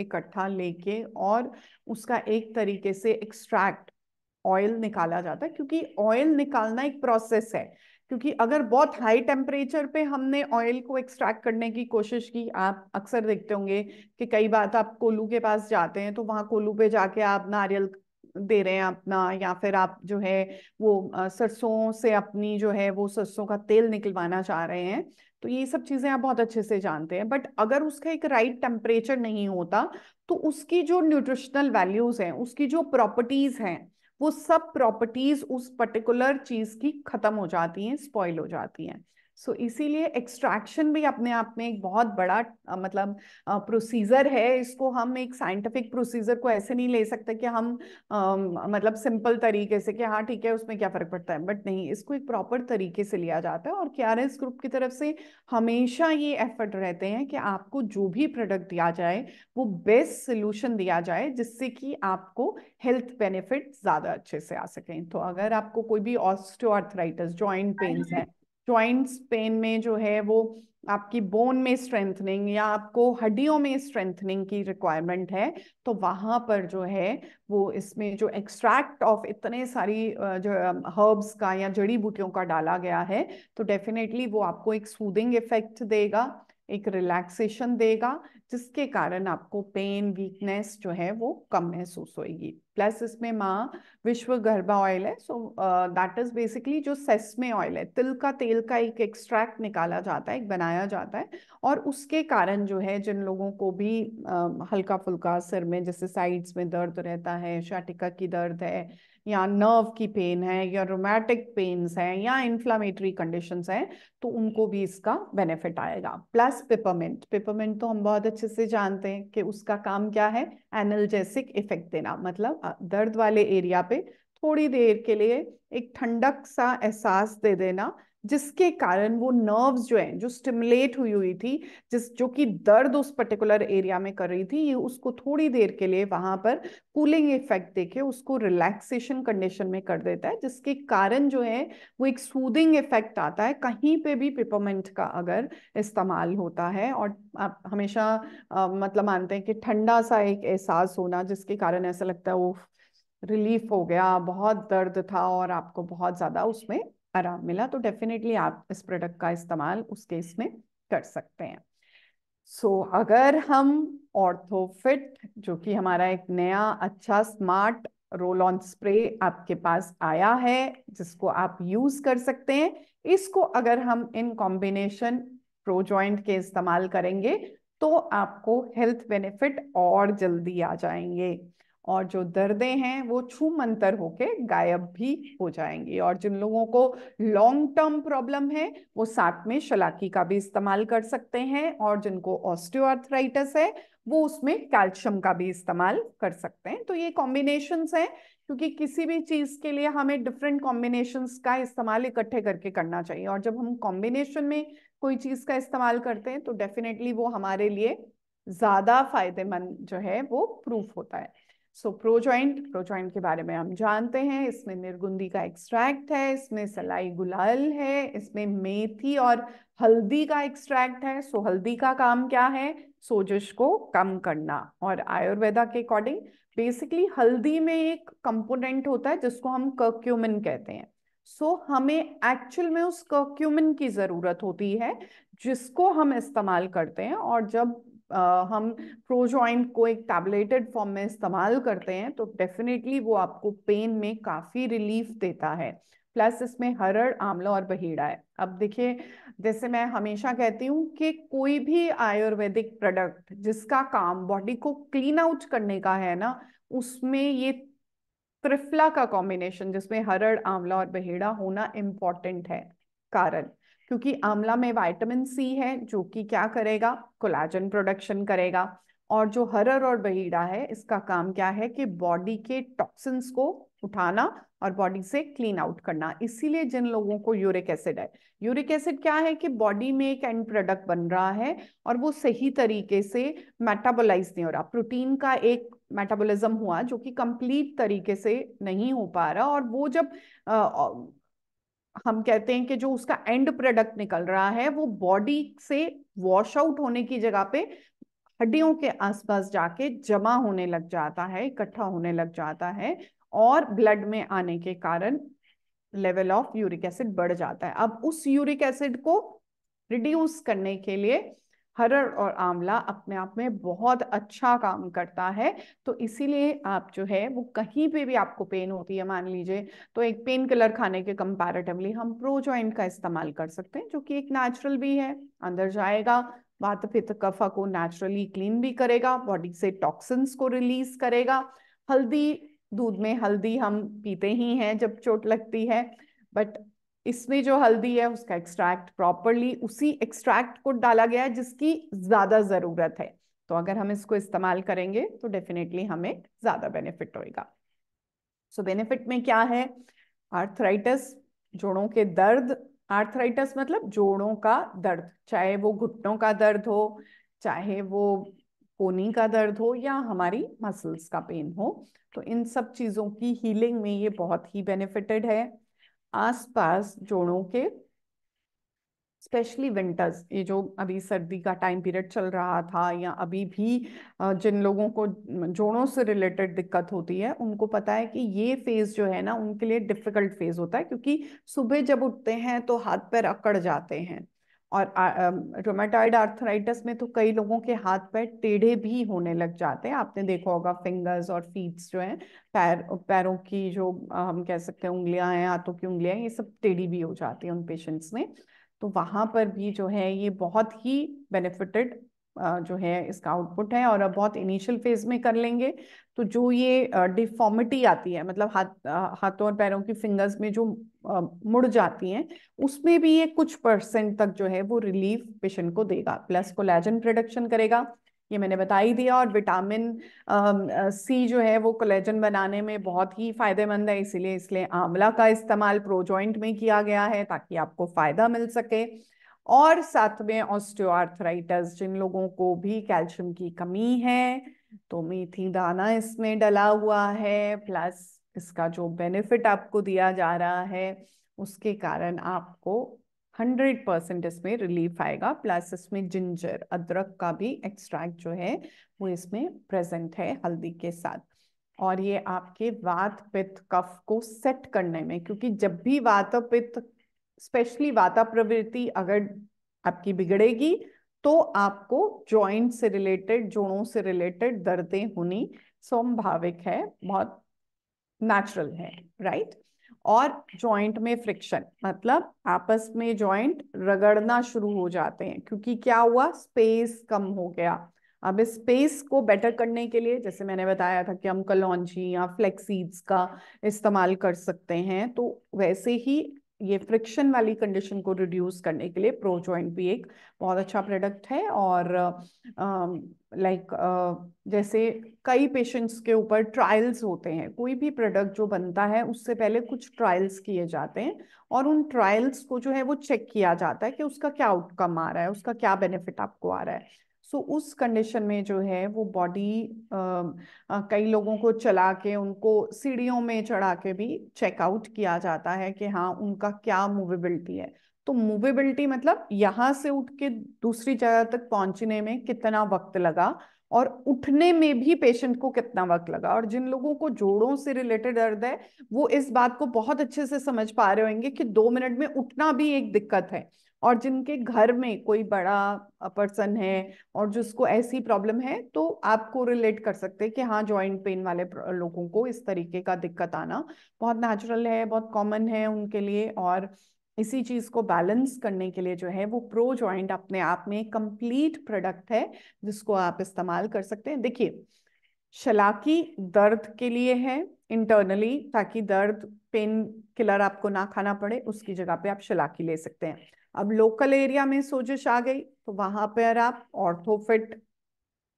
इकट्ठा लेके और उसका एक तरीके से एक्सट्रैक्ट ऑयल निकाला जाता है क्योंकि ऑयल निकालना एक प्रोसेस है क्योंकि अगर बहुत हाई टेम्परेचर पे हमने ऑयल को एक्सट्रैक्ट करने की कोशिश की आप अक्सर देखते होंगे कि कई बार तो आप कोल्लू के पास जाते हैं तो वहां कोल्लू पे जाके आप नारियल दे रहे हैं अपना या फिर आप जो है वो सरसों से अपनी जो है वो सरसों का तेल निकलवाना चाह रहे हैं तो ये सब चीज़ें आप बहुत अच्छे से जानते हैं बट अगर उसका एक राइट टेम्परेचर नहीं होता तो उसकी जो न्यूट्रिशनल वैल्यूज़ हैं उसकी जो प्रॉपर्टीज़ हैं वो सब प्रॉपर्टीज़ उस पर्टिकुलर चीज़ की ख़त्म हो जाती हैं स्पॉइल हो जाती हैं सो so, इसीलिए एक्सट्रैक्शन भी अपने आप में एक बहुत बड़ा आ, मतलब प्रोसीजर है इसको हम एक साइंटिफिक प्रोसीजर को ऐसे नहीं ले सकते कि हम आ, मतलब सिंपल तरीके से कि हाँ ठीक है उसमें क्या फर्क पड़ता है बट नहीं इसको एक प्रॉपर तरीके से लिया जाता है और के आर एस ग्रुप की तरफ से हमेशा ये एफर्ट रहते हैं कि आपको जो भी प्रोडक्ट दिया जाए वो बेस्ट सोल्यूशन दिया जाए जिससे कि आपको हेल्थ बेनिफिट ज़्यादा अच्छे से आ सकें तो अगर आपको कोई भी ऑस्टोआर्थराइटिस ज्वाइंट पेन्स हैं ज्वाइंट्स पेन में जो है वो आपकी बोन में स्ट्रेंथनिंग या आपको हड्डियों में स्ट्रेंथनिंग की रिक्वायरमेंट है तो वहां पर जो है वो इसमें जो एक्सट्रैक्ट ऑफ इतने सारी जो हर्ब्स का या जड़ी बूटियों का डाला गया है तो डेफिनेटली वो आपको एक सूदिंग इफेक्ट देगा एक रिलैक्सेशन देगा जिसके कारण आपको पेन वीकनेस जो है वो कम महसूस होगी प्लस इसमें माँ विश्व गर्भा ऑयल है सो दैट इज बेसिकली जो सेसमे ऑयल है तिल का तेल का एक एक्सट्रैक्ट निकाला जाता है एक बनाया जाता है और उसके कारण जो है जिन लोगों को भी uh, हल्का फुल्का सिर में जैसे साइड्स में दर्द रहता है शाटिका की दर्द है या नर्व की पेन है या रोमैटिक पेन्स हैं या इन्फ्लामेटरी कंडीशंस हैं तो उनको भी इसका बेनिफिट आएगा प्लस पिपरमेंट पिपरमेंट तो हम बहुत अच्छे से जानते हैं कि उसका काम क्या है एनलजेसिक इफेक्ट देना मतलब दर्द वाले एरिया पे थोड़ी देर के लिए एक ठंडक सा एहसास दे देना जिसके कारण वो नर्व्स जो हैं जो स्टिमुलेट हुई हुई थी जिस जो कि दर्द उस पर्टिकुलर एरिया में कर रही थी ये उसको थोड़ी देर के लिए वहां पर कूलिंग इफेक्ट देके उसको रिलैक्सेशन कंडीशन में कर देता है जिसके कारण जो है वो एक सूदिंग इफेक्ट आता है कहीं पे भी पिपरमेंट का अगर इस्तेमाल होता है और आप हमेशा आ, मतलब मानते हैं कि ठंडा सा एक एहसास होना जिसके कारण ऐसा लगता है वो रिलीफ हो गया बहुत दर्द था और आपको बहुत ज़्यादा उसमें आराम मिला तो डेफिनेटली आप इस प्रोडक्ट का इस्तेमाल उस केस में कर सकते हैं सो so, अगर हम ऑर्थोफिट जो कि हमारा एक नया अच्छा स्मार्ट रोल ऑन स्प्रे आपके पास आया है जिसको आप यूज कर सकते हैं इसको अगर हम इन कॉम्बिनेशन प्रो जॉइंट के इस्तेमाल करेंगे तो आपको हेल्थ बेनिफिट और जल्दी आ जाएंगे और जो दर्दें हैं वो छू मंतर होके गायब भी हो जाएंगी और जिन लोगों को लॉन्ग टर्म प्रॉब्लम है वो साथ में शलाकी का भी इस्तेमाल कर सकते हैं और जिनको ऑस्टियोआर्थराइटिस है वो उसमें कैल्शियम का भी इस्तेमाल कर सकते हैं तो ये कॉम्बिनेशन हैं क्योंकि किसी भी चीज़ के लिए हमें डिफरेंट कॉम्बिनेशन का इस्तेमाल इकट्ठे करके करना चाहिए और जब हम कॉम्बिनेशन में कोई चीज़ का इस्तेमाल करते हैं तो डेफिनेटली वो हमारे लिए ज़्यादा फायदेमंद जो है वो प्रूफ होता है सो प्रोजॉइंट प्रोजॉइंट के बारे में हम जानते हैं इसमें निर्गुंदी का एक्सट्रैक्ट है इसमें सलाई गुलाल है इसमें मेथी और हल्दी का एक्सट्रैक्ट है सो हल्दी का काम क्या है सोजिश को कम करना और आयुर्वेदा के अकॉर्डिंग बेसिकली हल्दी में एक कंपोनेंट होता है जिसको हम कर्क्यूमिन कहते हैं सो so, हमें एक्चुअल में उस कर्क्यूमिन की ज़रूरत होती है जिसको हम इस्तेमाल करते हैं और जब हम प्रोजॉइंट को एक टैबलेटेड फॉर्म में इस्तेमाल करते हैं तो डेफिनेटली वो आपको पेन में काफ़ी रिलीफ देता है प्लस इसमें हरड़ आमला और बहेड़ा है अब देखिए जैसे मैं हमेशा कहती हूँ कि कोई भी आयुर्वेदिक प्रोडक्ट जिसका काम बॉडी को क्लीन आउट करने का है ना उसमें ये त्रिफला का कॉम्बिनेशन जिसमें हरड़ आंवला और बहेड़ा होना इम्पॉर्टेंट है कारण क्योंकि आंवला में वाइटामिन सी है जो कि क्या करेगा कोलाजन प्रोडक्शन करेगा और जो हरर और बहीड़ा है इसका काम क्या है कि बॉडी के टॉक्सिन्स को उठाना और बॉडी से क्लीन आउट करना इसीलिए जिन लोगों को यूरिक एसिड है यूरिक एसिड क्या है कि बॉडी में एक एंड प्रोडक्ट बन रहा है और वो सही तरीके से मेटाबोलाइज नहीं हो रहा प्रोटीन का एक मेटाबॉलिज्म हुआ जो कि कंप्लीट तरीके से नहीं हो पा रहा और वो जब हम कहते हैं कि जो उसका एंड प्रोडक्ट निकल रहा है वो बॉडी से वॉश आउट होने की जगह पे हड्डियों के आसपास जाके जमा होने लग जाता है इकट्ठा होने लग जाता है और ब्लड में आने के कारण लेवल ऑफ यूरिक एसिड बढ़ जाता है अब उस यूरिक एसिड को रिड्यूस करने के लिए हरड़ और आंवला अपने आप में बहुत अच्छा काम करता है तो इसीलिए आप जो है वो कहीं पे भी आपको पेन होती है मान लीजिए तो एक पेन किलर खाने के कंपैरेटिवली हम प्रो जॉइंट का इस्तेमाल कर सकते हैं जो कि एक नेचुरल भी है अंदर जाएगा वात तो पित्त कफा को नेचुरली क्लीन भी करेगा बॉडी से टॉक्सिन्स को रिलीज करेगा हल्दी दूध में हल्दी हम पीते ही हैं जब चोट लगती है बट इसमें जो हल्दी है उसका एक्सट्रैक्ट प्रॉपरली उसी एक्सट्रैक्ट को डाला गया है जिसकी ज़्यादा ज़रूरत है तो अगर हम इसको इस्तेमाल करेंगे तो डेफिनेटली हमें ज़्यादा बेनिफिट होएगा सो बेनिफिट में क्या है आर्थराइटिस जोड़ों के दर्द आर्थराइटिस मतलब जोड़ों का दर्द चाहे वो घुटनों का दर्द हो चाहे वो कोनी का दर्द हो या हमारी मसल्स का पेन हो तो इन सब चीज़ों की हीलिंग में ये बहुत ही बेनिफिटेड है आसपास जोड़ों के स्पेशली विंटर्स ये जो अभी सर्दी का टाइम पीरियड चल रहा था या अभी भी जिन लोगों को जोड़ों से रिलेटेड दिक्कत होती है उनको पता है कि ये फेज जो है ना उनके लिए डिफिकल्ट फेज होता है क्योंकि सुबह जब उठते हैं तो हाथ पैर अकड़ जाते हैं और रोमेटॉइड आर्थराइटिस में तो कई लोगों के हाथ पैर टेढ़े भी होने लग जाते हैं आपने देखा होगा फिंगर्स और फीट्स जो हैं पैर पैरों की जो हम कह सकते हैं उंगलियां हैं हाथों की उंगलियां ये सब टेढ़ी भी हो जाती हैं उन पेशेंट्स में तो वहां पर भी जो है ये बहुत ही बेनिफिटेड जो है इसका आउटपुट है और अब बहुत इनिशियल फेज में कर लेंगे तो जो ये डिफॉर्मिटी आती है मतलब हाथ हाथों और पैरों की फिंगर्स में जो मुड़ जाती हैं उसमें भी ये कुछ परसेंट तक जो है वो रिलीफ पेशेंट को देगा प्लस कोलेजन प्रोडक्शन करेगा ये मैंने बता ही दिया और विटामिन सी जो है वो कोलेजन बनाने में बहुत ही फायदेमंद है इसीलिए इसलिए आंवला का इस्तेमाल प्रोजॉइंट में किया गया है ताकि आपको फायदा मिल सके और साथ में ऑस्टियोआर्थराइटिस जिन लोगों को भी कैल्शियम की कमी है तो मेथी दाना इसमें डला हुआ है प्लस इसका जो बेनिफिट आपको दिया जा रहा है उसके कारण आपको हंड्रेड परसेंट इसमें रिलीफ आएगा प्लस इसमें जिंजर अदरक का भी एक्सट्रैक्ट जो है वो इसमें प्रेजेंट है हल्दी के साथ और ये आपके वात पित्त कफ को सेट करने में क्योंकि जब भी वात पित्त स्पेशली वाता प्रवृत्ति अगर आपकी बिगड़ेगी तो आपको जॉइंट से रिलेटेड जोड़ों से रिलेटेड दर्दें होनी स्वाभाविक है बहुत नेचुरल है राइट और जॉइंट में फ्रिक्शन मतलब आपस में जॉइंट रगड़ना शुरू हो जाते हैं क्योंकि क्या हुआ स्पेस कम हो गया अब इस स्पेस को बेटर करने के लिए जैसे मैंने बताया था कि हम कलौजी या फ्लेक्सीड्स का इस्तेमाल कर सकते हैं तो वैसे ही ये फ्रिक्शन वाली कंडीशन को रिड्यूस करने के लिए प्रो जॉइंट भी एक बहुत अच्छा प्रोडक्ट है और लाइक जैसे कई पेशेंट्स के ऊपर ट्रायल्स होते हैं कोई भी प्रोडक्ट जो बनता है उससे पहले कुछ ट्रायल्स किए जाते हैं और उन ट्रायल्स को जो है वो चेक किया जाता है कि उसका क्या आउटकम आ रहा है उसका क्या बेनिफिट आपको आ रहा है सो so, उस कंडीशन में जो है वो बॉडी कई लोगों को चला के उनको सीढ़ियों में चढ़ा के भी चेकआउट किया जाता है कि हाँ उनका क्या मूवेबिलिटी है तो मूवेबिलिटी मतलब यहाँ से उठ के दूसरी जगह तक पहुंचने में कितना वक्त लगा और उठने में भी पेशेंट को कितना वक्त लगा और जिन लोगों को जोड़ों से रिलेटेड दर्द है वो इस बात को बहुत अच्छे से समझ पा रहे होंगे कि दो मिनट में उठना भी एक दिक्कत है और जिनके घर में कोई बड़ा पर्सन है और जिसको ऐसी प्रॉब्लम है तो आपको रिलेट कर सकते हैं कि हाँ जॉइंट पेन वाले लोगों को इस तरीके का दिक्कत आना बहुत नेचुरल है बहुत कॉमन है उनके लिए और इसी चीज को बैलेंस करने के लिए जो है वो प्रो जॉइंट अपने आप में कंप्लीट प्रोडक्ट है जिसको आप इस्तेमाल कर सकते हैं देखिए शलाकी दर्द के लिए है इंटरनली ताकि दर्द पेन किलर आपको ना खाना पड़े उसकी जगह पे आप शलाकी ले सकते हैं अब लोकल एरिया में सोजिश आ गई तो वहां पर आप ऑर्थोफिट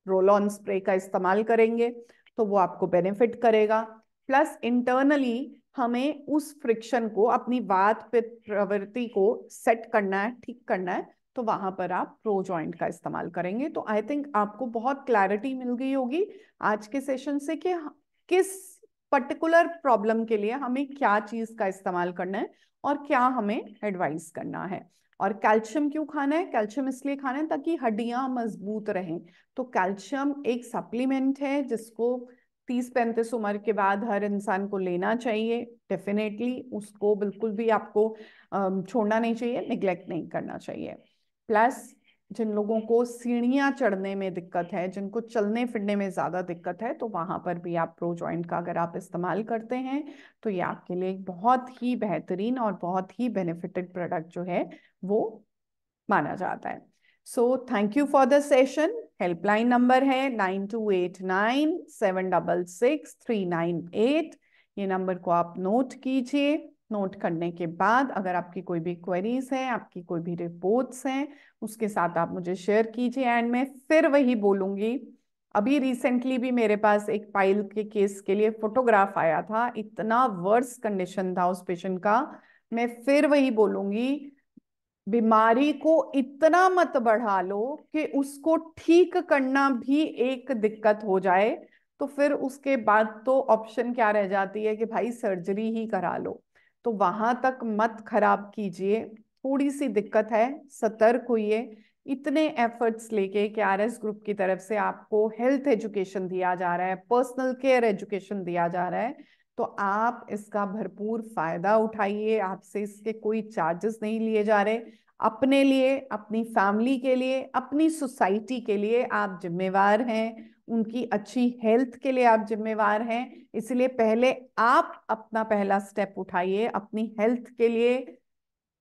रोल ऑन स्प्रे का इस्तेमाल करेंगे तो वो आपको बेनिफिट करेगा प्लस इंटरनली हमें उस फ्रिक्शन को अपनी वात पे प्रवृत्ति को सेट करना है ठीक करना है तो वहां पर आप प्रो जॉइंट का इस्तेमाल करेंगे तो आई थिंक आपको बहुत क्लैरिटी मिल गई होगी आज के सेशन से कि किस पर्टिकुलर प्रॉब्लम के लिए हमें क्या चीज का इस्तेमाल करना है और क्या हमें एडवाइस करना है और कैल्शियम क्यों खाना है कैल्शियम इसलिए खाना है ताकि हड्डियां मजबूत रहें तो कैल्शियम एक सप्लीमेंट है जिसको तीस पैंतीस उम्र के बाद हर इंसान को लेना चाहिए डेफिनेटली उसको बिल्कुल भी आपको छोड़ना नहीं चाहिए निग्लेक्ट नहीं करना चाहिए प्लस जिन लोगों को सीढ़ियाँ चढ़ने में दिक्कत है जिनको चलने फिरने में ज़्यादा दिक्कत है तो वहाँ पर भी आप प्रो जॉइंट का अगर आप इस्तेमाल करते हैं तो ये आपके लिए एक बहुत ही बेहतरीन और बहुत ही बेनिफिटेड प्रोडक्ट जो है वो माना जाता है so thank you for the session helpline number है nine two eight nine seven double six three nine eight ये नंबर को आप नोट कीजिए नोट करने के बाद अगर आपकी कोई भी क्वेरीज हैं आपकी कोई भी रिपोर्ट्स हैं उसके साथ आप मुझे शेयर कीजिए एंड मैं फिर वही बोलूँगी अभी रिसेंटली भी मेरे पास एक पाइल के केस के लिए फोटोग्राफ आया था इतना वर्स कंडीशन था उस पेशेंट का मैं फिर वही बोलूँगी बीमारी को इतना मत बढ़ा लो कि उसको ठीक करना भी एक दिक्कत हो जाए तो फिर उसके बाद तो ऑप्शन क्या रह जाती है कि भाई सर्जरी ही करा लो तो वहां तक मत खराब कीजिए थोड़ी सी दिक्कत है सतर्क होइए इतने एफर्ट्स लेके कि आर एस ग्रुप की तरफ से आपको हेल्थ एजुकेशन दिया जा रहा है पर्सनल केयर एजुकेशन दिया जा रहा है तो आप इसका भरपूर फायदा उठाइए आपसे इसके कोई चार्जेस नहीं लिए जा रहे अपने लिए अपनी फैमिली के लिए अपनी सोसाइटी के लिए आप जिम्मेवार हैं उनकी अच्छी हेल्थ के लिए आप जिम्मेवार हैं इसलिए पहले आप अपना पहला स्टेप उठाइए अपनी हेल्थ के लिए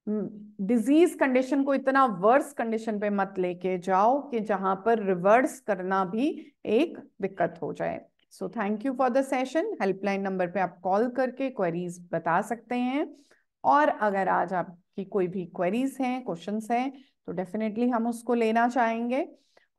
डिजीज कंडीशन को इतना वर्स कंडीशन पे मत लेके जाओ कि जहां पर रिवर्स करना भी एक दिक्कत हो जाए so thank you for the session helpline number पे आप कॉल करके क्वेरीज बता सकते हैं और अगर आज आपकी कोई भी क्वेरीज हैं क्वेश्चंस हैं तो डेफिनेटली हम उसको लेना चाहेंगे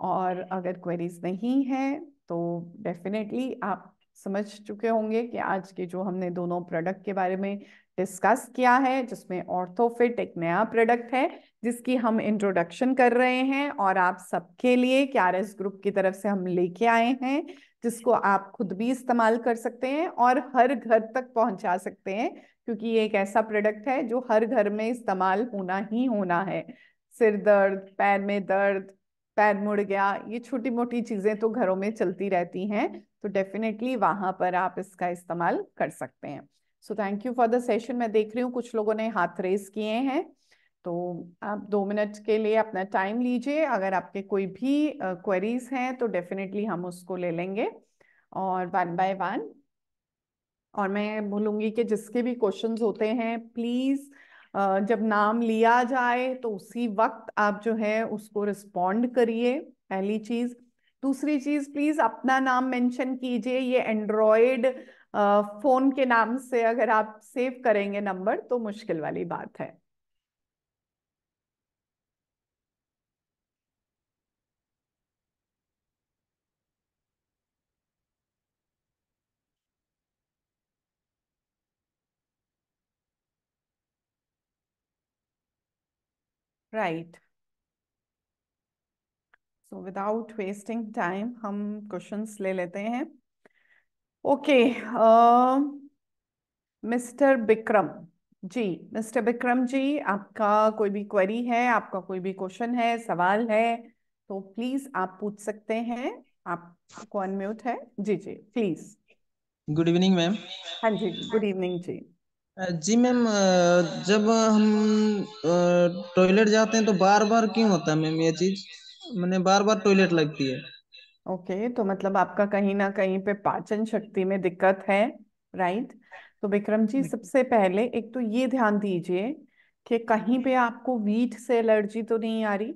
और अगर क्वेरीज नहीं है तो डेफिनेटली आप समझ चुके होंगे कि आज के जो हमने दोनों प्रोडक्ट के बारे में डिस्कस किया है जिसमें ऑर्थोफिट एक नया प्रोडक्ट है जिसकी हम इंट्रोडक्शन कर रहे हैं और आप सबके लिए क्यार ग्रुप की तरफ से हम लेके आए हैं जिसको आप खुद भी इस्तेमाल कर सकते हैं और हर घर तक पहुंचा सकते हैं क्योंकि ये एक ऐसा प्रोडक्ट है जो हर घर में इस्तेमाल होना ही होना है सिर दर्द पैर में दर्द पैर मुड़ गया ये छोटी मोटी चीजें तो घरों में चलती रहती हैं तो डेफिनेटली वहां पर आप इसका इस्तेमाल कर सकते हैं so thank you for the session मैं देख रही हूँ कुछ लोगों ने हाथ रेस किए हैं तो आप दो मिनट के लिए अपना टाइम लीजिए अगर आपके कोई भी क्वेरीज uh, हैं तो डेफिनेटली हम उसको ले लेंगे और वन बाय वन और मैं बोलूंगी कि जिसके भी क्वेश्चंस होते हैं प्लीज़ जब नाम लिया जाए तो उसी वक्त आप जो है उसको रिस्पॉन्ड करिए पहली चीज दूसरी चीज प्लीज अपना नाम मेंशन कीजिए ये एंड्रॉयड फोन के नाम से अगर आप सेव करेंगे नंबर तो मुश्किल वाली बात है right so without wasting time हम क्वेश्चंस ले लेते हैं okay mister Bikram ji mister Bikram ji आपका कोई भी क्वेरी है आपका कोई भी क्वेश्चन है सवाल है तो प्लीज आप पूछ सकते हैं आपको अनम्यूट है जी जी प्लीज गुड इवनिंग मैम हाँ जी गुड इवनिंग जी जी मैम जब हम टॉयलेट जाते हैं तो बार बार क्यों होता है मैम ये चीज मैंने बार बार टॉयलेट लगती है ओके okay, तो मतलब आपका कहीं ना कहीं पे पाचन शक्ति में दिक्कत है राइट तो विक्रम जी सबसे पहले एक तो ये ध्यान दीजिए कि कहीं पे आपको वीट से एलर्जी तो नहीं आ रही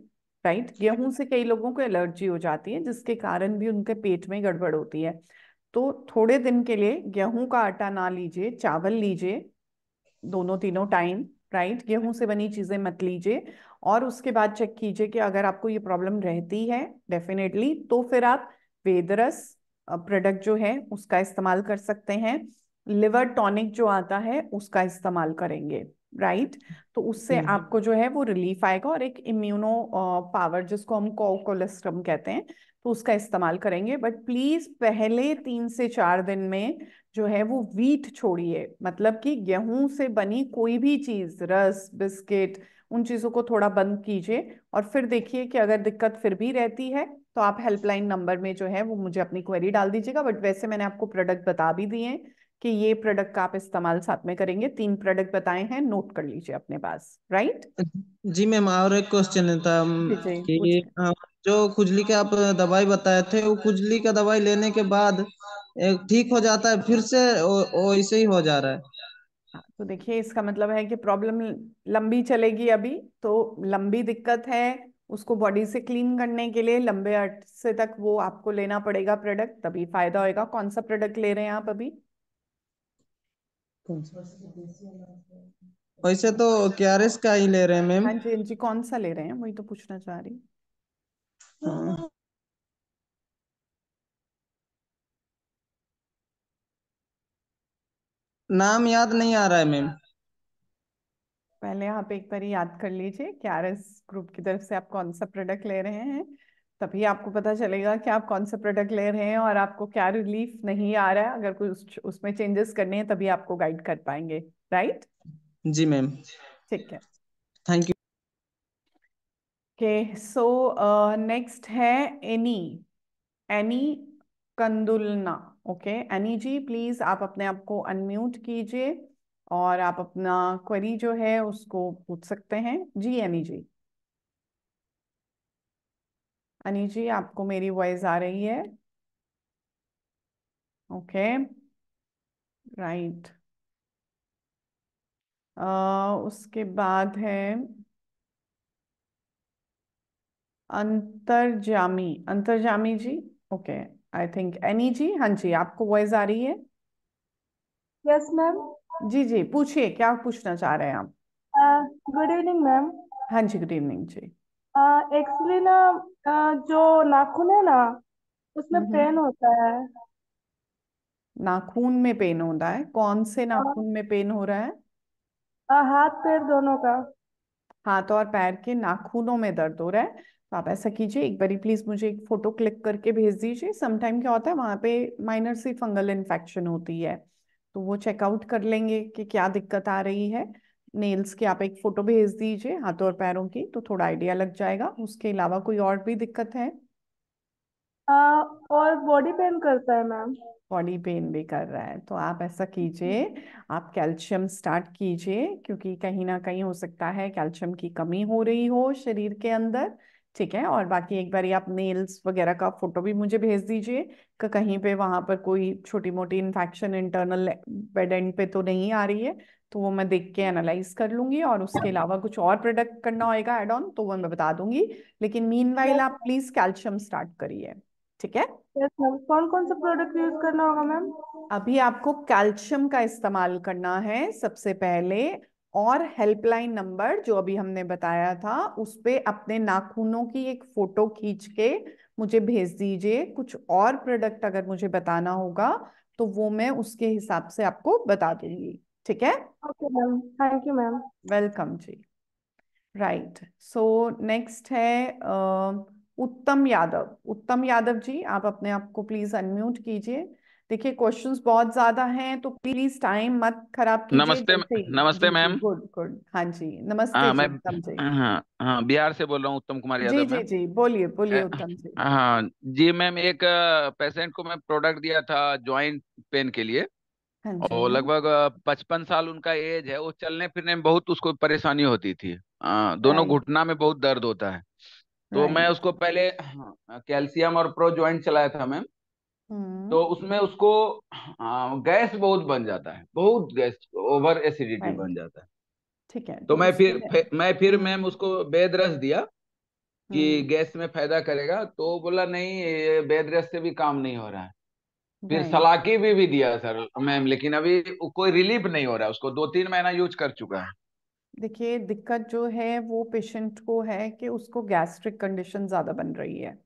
राइट गेहूं से कई लोगों को एलर्जी हो जाती है जिसके कारण भी उनके पेट में गड़बड़ होती है तो थोड़े दिन के लिए गेहूं का आटा ना लीजिए चावल लीजिए दोनों तीनों टाइम राइट गेहूं से बनी चीजें मत लीजिए और उसके बाद चेक कीजिए कि अगर आपको ये प्रॉब्लम रहती है डेफिनेटली तो फिर आप वेदरस प्रोडक्ट जो है उसका इस्तेमाल कर सकते हैं लिवर टॉनिक जो आता है उसका इस्तेमाल करेंगे राइट तो उससे हम्म, हम्म। आपको जो है वो रिलीफ आएगा और एक इम्यूनो पावर जिसको हम कोलेस्ट्रम कहते हैं तो उसका इस्तेमाल करेंगे बट प्लीज पहले तीन से चार दिन में जो है वो वीट छोड़िए मतलब कि गेहूं से बनी कोई भी चीज़ रस बिस्किट उन चीज़ों को थोड़ा बंद कीजिए और फिर देखिए कि अगर दिक्कत फिर भी रहती है तो आप हेल्पलाइन नंबर में जो है वो मुझे अपनी क्वेरी डाल दीजिएगा बट वैसे मैंने आपको प्रोडक्ट बता भी दिए हैं कि ये प्रोडक्ट का आप इस्तेमाल साथ में करेंगे तीन प्रोडक्ट बताए हैं नोट कर लीजिए अपने पास राइट जी मैम और एक क्वेश्चन था कि जो खुजली का आप दवाई बताए थे वो खुजली का दवाई लेने के बाद ठीक हो जाता है फिर से वो ऐसे ही हो जा रहा है हाँ, तो देखिए इसका मतलब है कि प्रॉब्लम लंबी चलेगी अभी तो लंबी दिक्कत है उसको बॉडी से क्लीन करने के लिए लंबे अरसे तक वो आपको लेना पड़ेगा प्रोडक्ट तभी फायदा होएगा कौन सा प्रोडक्ट ले रहे हैं आप अभी वैसे तो क्यारेस का ही ले रहे हैं मैम हाँ जी हाँ जी कौन सा ले रहे हैं वही तो पूछना चाह रही हाँ। नाम याद नहीं आ रहा है मैम पहले आप एक बार याद कर लीजिए क्यारस ग्रुप की तरफ से आप कौन सा प्रोडक्ट ले रहे हैं तभी आपको पता चलेगा कि आप कौन सा प्रोडक्ट ले रहे हैं और आपको क्या रिलीफ नहीं आ रहा है अगर कोई उसमें चेंजेस करने हैं तभी आपको गाइड कर पाएंगे राइट जी मैम ठीक है thank you okay so next है Annie Annie Kandulna okay Annie ji please आप अपने आप को अनम्यूट कीजिए और आप अपना क्वेरी जो है उसको पूछ सकते हैं जी एनी जी अनी जी आपको मेरी वॉइस आ रही है ओके राइट उसके बाद है Antar Jami Antar Jami ji okay okay. I think Annie ji हाँ जी आपको वॉइस आ रही है यस मैम जी जी पूछिए क्या पूछना चाह रहे हैं आप गुड इवनिंग मैम हाँ जी गुड इवनिंग जी एक्चुअली uh, ना uh, जो नाखून है ना उसमें पेन होता है नाखून में पेन होता है कौन से हाँ। नाखून में पेन हो रहा है uh, हाथ पैर दोनों का हाथ और पैर के नाखूनों में दर्द हो रहा है तो आप ऐसा कीजिए एक बारी प्लीज मुझे एक फोटो क्लिक करके भेज दीजिए समटाइम क्या होता है वहां पे माइनर सी फंगल इन्फेक्शन होती है तो वो चेकआउट कर लेंगे कि क्या दिक्कत आ रही है नेल्स की आप एक फोटो भेज दीजिए हाथों और पैरों की तो थोड़ा आइडिया लग जाएगा उसके अलावा कोई और भी दिक्कत है आ, और बॉडी पेन करता है मैम बॉडी पेन भी कर रहा है तो आप ऐसा कीजिए आप कैल्शियम स्टार्ट कीजिए क्योंकि कहीं ना कहीं हो सकता है कैल्शियम की कमी हो रही हो शरीर के अंदर ठीक है और बाकी एक बार आप नेल्स वगैरह का फोटो भी मुझे भेज दीजिए कहीं पे वहां पर कोई छोटी मोटी इन्फेक्शन इंटरनल बेड एंड पे तो नहीं आ रही है तो वो मैं देख के एनालाइज कर लूंगी और उसके अलावा कुछ और प्रोडक्ट करना होगा एड ऑन तो वो मैं बता दूंगी लेकिन मीन वाइल आप प्लीज कैल्शियम स्टार्ट करिए ठीक है yes, कौन कौन सा प्रोडक्ट यूज करना होगा मैम अभी आपको कैल्शियम का इस्तेमाल करना है सबसे पहले और हेल्पलाइन नंबर जो अभी हमने बताया था उस पर अपने नाखूनों की एक फोटो खींच के मुझे भेज दीजिए कुछ और प्रोडक्ट अगर मुझे बताना होगा तो वो मैं उसके हिसाब से आपको बता दूंगी ठीक है okay ma'am thank you ma'am welcome जी राइट सो नेक्स्ट है uh, उत्तम यादव उत्तम यादव जी आप अपने आप को प्लीज अनम्यूट कीजिए देखिए क्वेश्चंस बहुत ज्यादा हैं तो प्लीज टाइम मत खराब कीजिए नमस्ते नमस्ते मैम गुड गुड हाँ जी नमस्ते हाँ मैं हाँ हाँ बिहार से बोल रहा हूँ उत्तम कुमार यादव जी जी जी बोलिए बोलिए उत्तम जी हाँ जी मैम एक पेशेंट को मैं प्रोडक्ट दिया था ज्वाइंट पेन के लिए हाँ और लगभग पचपन साल उनका एज है वो चलने फिरने में बहुत उसको परेशानी होती थी आ, दोनों हाँ। घुटना में बहुत दर्द होता है तो हाँ मैं उसको पहले कैल्शियम और प्रो ज्वाइंट चलाया था मैम हम्म। तो उसमें उसको गैस बहुत बन जाता है बहुत गैस ओवर एसिडिटी बन जाता है ठीक है तो मैं फिर, फिर मैं फिर मैम उसको बेद रस दिया कि हम्म। गैस में फायदा करेगा तो बोला नहीं बेद रस से भी काम नहीं हो रहा है फिर सलाकी भी भी दिया सर मैम लेकिन अभी कोई रिलीफ नहीं हो रहा है उसको दो तीन महीना यूज कर चुका है देखिए दिक्कत जो है वो पेशेंट को है कि उसको गैस्ट्रिक कंडीशन ज्यादा बन रही है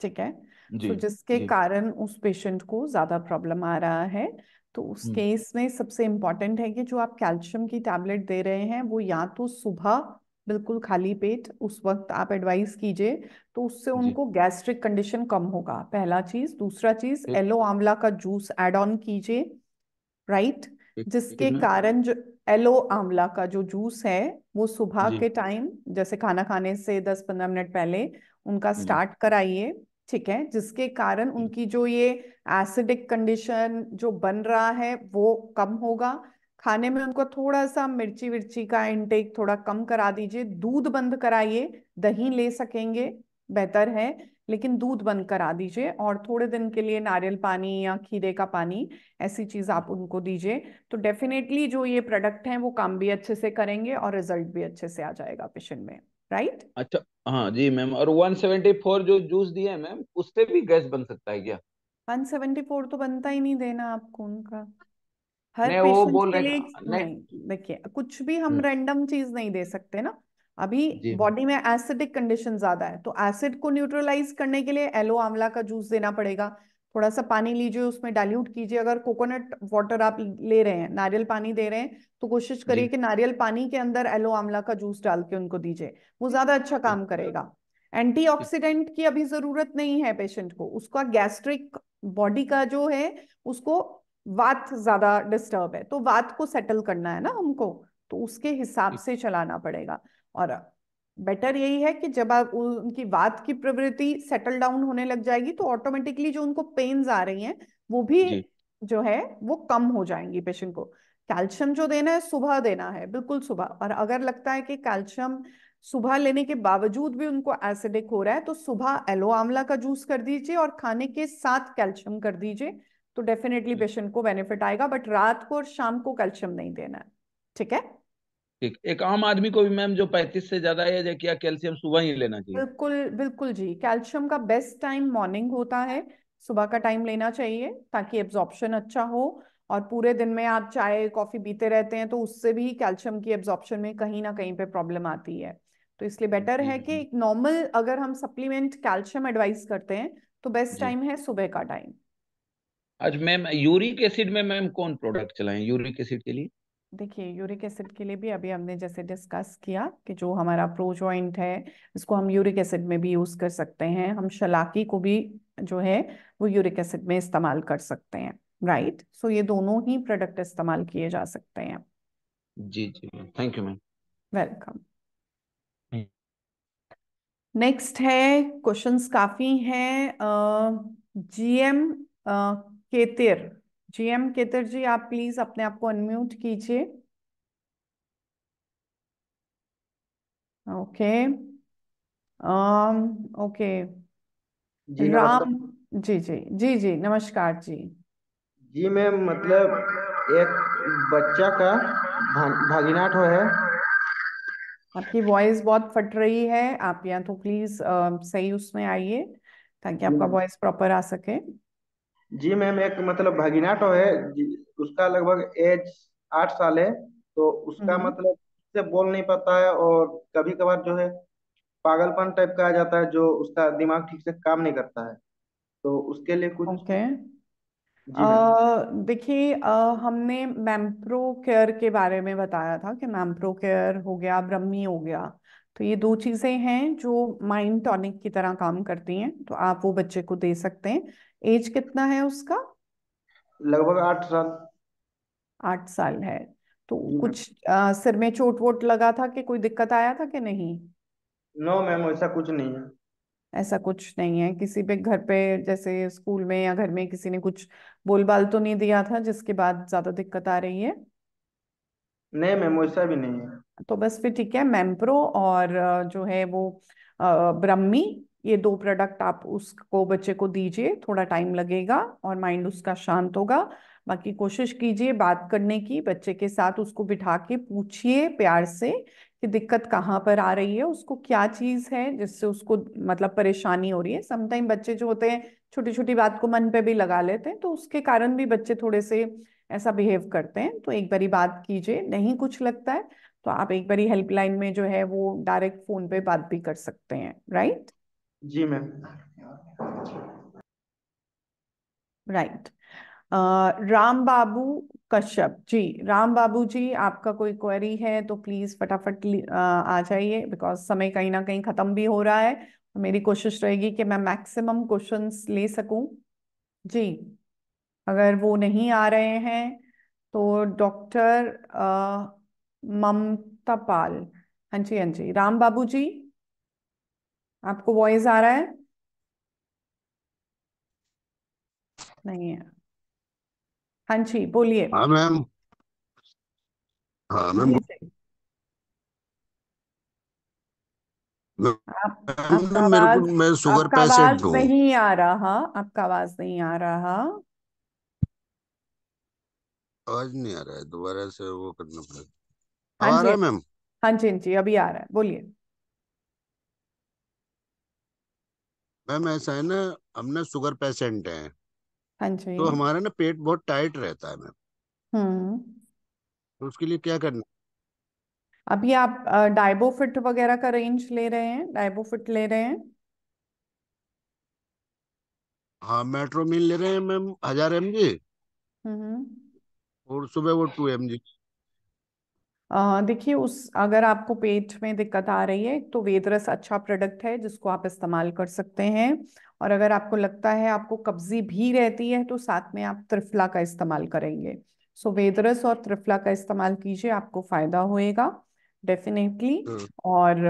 ठीक है तो जिसके कारण उस पेशेंट को ज्यादा प्रॉब्लम आ रहा है तो उस केस में सबसे इम्पोर्टेंट है कि जो आप कैल्शियम की टैबलेट दे रहे हैं वो या तो सुबह बिल्कुल खाली पेट उस वक्त आप एडवाइस कीजिए तो उससे उनको गैस्ट्रिक कंडीशन कम होगा पहला चीज दूसरा चीज एलो आंवला का जूस एड ऑन कीजिए राइट जिसके कारण जो एलो आंवला का जो जूस है वो सुबह के टाइम जैसे खाना खाने से 10-15 मिनट पहले उनका स्टार्ट कराइए ठीक है जिसके कारण उनकी जो ये एसिडिक कंडीशन जो बन रहा है वो कम होगा खाने में उनको थोड़ा सा मिर्ची विर्ची का इनटेक थोड़ा कम करा दीजिए दूध बंद कराइए दही ले सकेंगे बेहतर है लेकिन दूध बंद करा दीजिए और थोड़े दिन के लिए नारियल पानी या खीरे का पानी ऐसी चीज़ आप उनको दीजिए तो डेफिनेटली जो ये प्रोडक्ट हैं वो काम भी अच्छे से करेंगे और रिजल्ट भी अच्छे से आ जाएगा पेशेंट में राइट अच्छा हाँ जी मैम और 174 जो जूस दिया है मैम उससे भी गैस बन सकता है क्या 174 तो बनता ही नहीं देना आपको उनका हर वो बोल के लिए देखिए कुछ भी हम रैंडम हम्म। चीज नहीं दे सकते ना अभी बॉडी में एसिडिक कंडीशन ज्यादा है तो एसिड को न्यूट्रलाइज करने के लिए एलो आंवला का जूस देना पड़ेगा थोड़ा सा पानी लीजिए उसमें डाइल्यूट कीजिए अगर कोकोनट वाटर आप ले रहे हैं नारियल पानी दे रहे हैं तो कोशिश करिए कि नारियल पानी के अंदर एलो आमला का जूस डाल के उनको दीजिए वो ज्यादा अच्छा काम अच्छा। करेगा एंटीऑक्सीडेंट की अभी जरूरत नहीं है पेशेंट को उसका गैस्ट्रिक बॉडी का जो है उसको वात ज्यादा डिस्टर्ब है तो वात को सेटल करना है ना हमको तो उसके हिसाब से चलाना पड़ेगा और बेटर यही है कि जब आप उनकी वाद की प्रवृत्ति सेटल डाउन होने लग जाएगी तो ऑटोमेटिकली जो उनको पेन्स आ रही हैं वो भी जो है वो कम हो जाएंगी पेशेंट को कैल्शियम जो देना है सुबह देना है बिल्कुल सुबह और अगर लगता है कि कैल्शियम सुबह लेने के बावजूद भी उनको एसिडिक हो रहा है तो सुबह एलो आंवला का जूस कर दीजिए और खाने के साथ कैल्शियम कर दीजिए तो डेफिनेटली पेशेंट को बेनिफिट आएगा बट रात को और शाम को कैल्शियम नहीं देना है ठीक है ठीक एक आम आदमी को भी मैम जो पैंतीस से ज्यादा है क्या कैल्शियम सुबह ही लेना चाहिए बिल्कुल बिल्कुल जी कैल्शियम का बेस्ट टाइम मॉर्निंग होता है सुबह का टाइम लेना चाहिए ताकि एब्जॉर्प्शन अच्छा हो और पूरे दिन में आप चाय कॉफी पीते रहते हैं तो उससे भी कैल्शियम की एब्जॉर्प्शन में कहीं ना कहीं पे प्रॉब्लम आती है तो इसलिए बेटर है कि एक नॉर्मल अगर हम सप्लीमेंट कैल्शियम एडवाइस करते हैं तो बेस्ट टाइम है सुबह का टाइम अच्छा मैम यूरिक एसिड में मैम कौन प्रोडक्ट चलाएं यूरिक एसिड के लिए देखिए यूरिक एसिड के लिए भी अभी हमने जैसे डिस्कस किया कि जो हमारा प्रोजॉइंट है इसको हम यूरिक एसिड में भी यूज कर सकते हैं हम शलाकी को भी जो है वो यूरिक एसिड में इस्तेमाल कर सकते हैं राइट सो ये दोनों ही प्रोडक्ट इस्तेमाल किए जा सकते हैं जी जी thank you ma'am welcome next है क्वेश्चंस काफी हैं जीएम केतिर जीएम केतर जी आप प्लीज अपने आप को अनम्यूट कीजिए ओके ओके राम जी जी जी जी नमस्कार जी जी मैम मतलब एक बच्चा का भागीनाट हो है आपकी वॉइस बहुत फट रही है आप या तो प्लीज सही उसमें आइए ताकि आपका वॉइस प्रॉपर आ सके जी मैम एक मतलब भागीनाटो तो है जी- उसका लगभग एज आठ साल है तो उसका हम्म। मतलब से बोल नहीं पाता है और कभी कभार जो है पागलपन टाइप का आ जाता है जो उसका दिमाग ठीक से काम नहीं करता है तो उसके लिए कुछ ओके देखिए हमने मैम्प्रो केयर के बारे में बताया था कि मैम्प्रो केयर हो गया ब्रह्मी हो गया तो ये दो चीज़ें हैं जो माइंड टॉनिक की तरह काम करती हैं तो आप वो बच्चे को दे सकते हैं एज कितना है उसका लगभग आठ साल आठ साल है तो हम्म। कुछ आ, सिर में चोट वोट लगा था कि कोई दिक्कत आया था कि नहीं नो मैम ऐसा कुछ नहीं है ऐसा कुछ नहीं है किसी पे घर पे जैसे स्कूल में या घर में किसी ने कुछ बोलबाल तो नहीं दिया था जिसके बाद ज्यादा दिक्कत आ रही है नहीं मैम वैसा भी नहीं है तो बस फिर ठीक है मैमप्रो और जो है वो ब्रह्मी ये दो प्रोडक्ट आप उसको बच्चे को दीजिए थोड़ा टाइम लगेगा और माइंड उसका शांत होगा बाकी कोशिश कीजिए बात करने की बच्चे के साथ उसको बिठा के पूछिए प्यार से कि दिक्कत कहाँ पर आ रही है उसको क्या चीज़ है जिससे उसको मतलब परेशानी हो रही है समटाइम बच्चे जो होते हैं छोटी छोटी बात को मन पे भी लगा लेते हैं तो उसके कारण भी बच्चे थोड़े से ऐसा बिहेव करते हैं तो एक बारी बात कीजिए नहीं कुछ लगता है तो आप एक बारी हेल्पलाइन में जो है वो डायरेक्ट फोन पे बात भी कर सकते हैं राइट जी मैम राइट राम बाबू कश्यप जी राम बाबू जी आपका कोई क्वेरी है तो प्लीज फटाफट आ जाइए बिकॉज समय कहीं ना कहीं खत्म भी हो रहा है मेरी कोशिश रहेगी कि मैं मैक्सिमम क्वेश्चंस ले सकूं जी अगर वो नहीं आ रहे हैं तो डॉक्टर ममता पाल हाँ जी हाँ जी राम बाबू जी आपको वॉइस आ रहा है नहीं है हाँ जी बोलिए हाँ मैम हाँ मैम आप, आपका आवाज मैं आपका आवाज नहीं आ रहा आपका आवाज नहीं आ रहा आवाज नहीं आ रहा है दोबारा से वो करना पड़ेगा हाँ आ रहा है मैम हाँ जी हाँ जी अभी आ रहा है बोलिए मैम ऐसा है ना हम ना शुगर पेशेंट हैं हाँ जी तो हमारा ना पेट बहुत टाइट रहता है मैम हम्म तो उसके लिए क्या करना अभी आप डायबोफिट वगैरह का रेंज ले रहे हैं डायबोफिट ले रहे हैं हाँ मेट्रोमिन ले रहे हैं मैम हजार एम हम्म। जी और सुबह वो टू एम जी देखिए उस अगर आपको पेट में दिक्कत आ रही है तो वेदरस अच्छा प्रोडक्ट है जिसको आप इस्तेमाल कर सकते हैं और अगर आपको लगता है आपको कब्जी भी रहती है तो साथ में आप त्रिफला का इस्तेमाल करेंगे सो वेदरस और त्रिफला का इस्तेमाल कीजिए आपको फायदा होएगा डेफिनेटली हाँ। और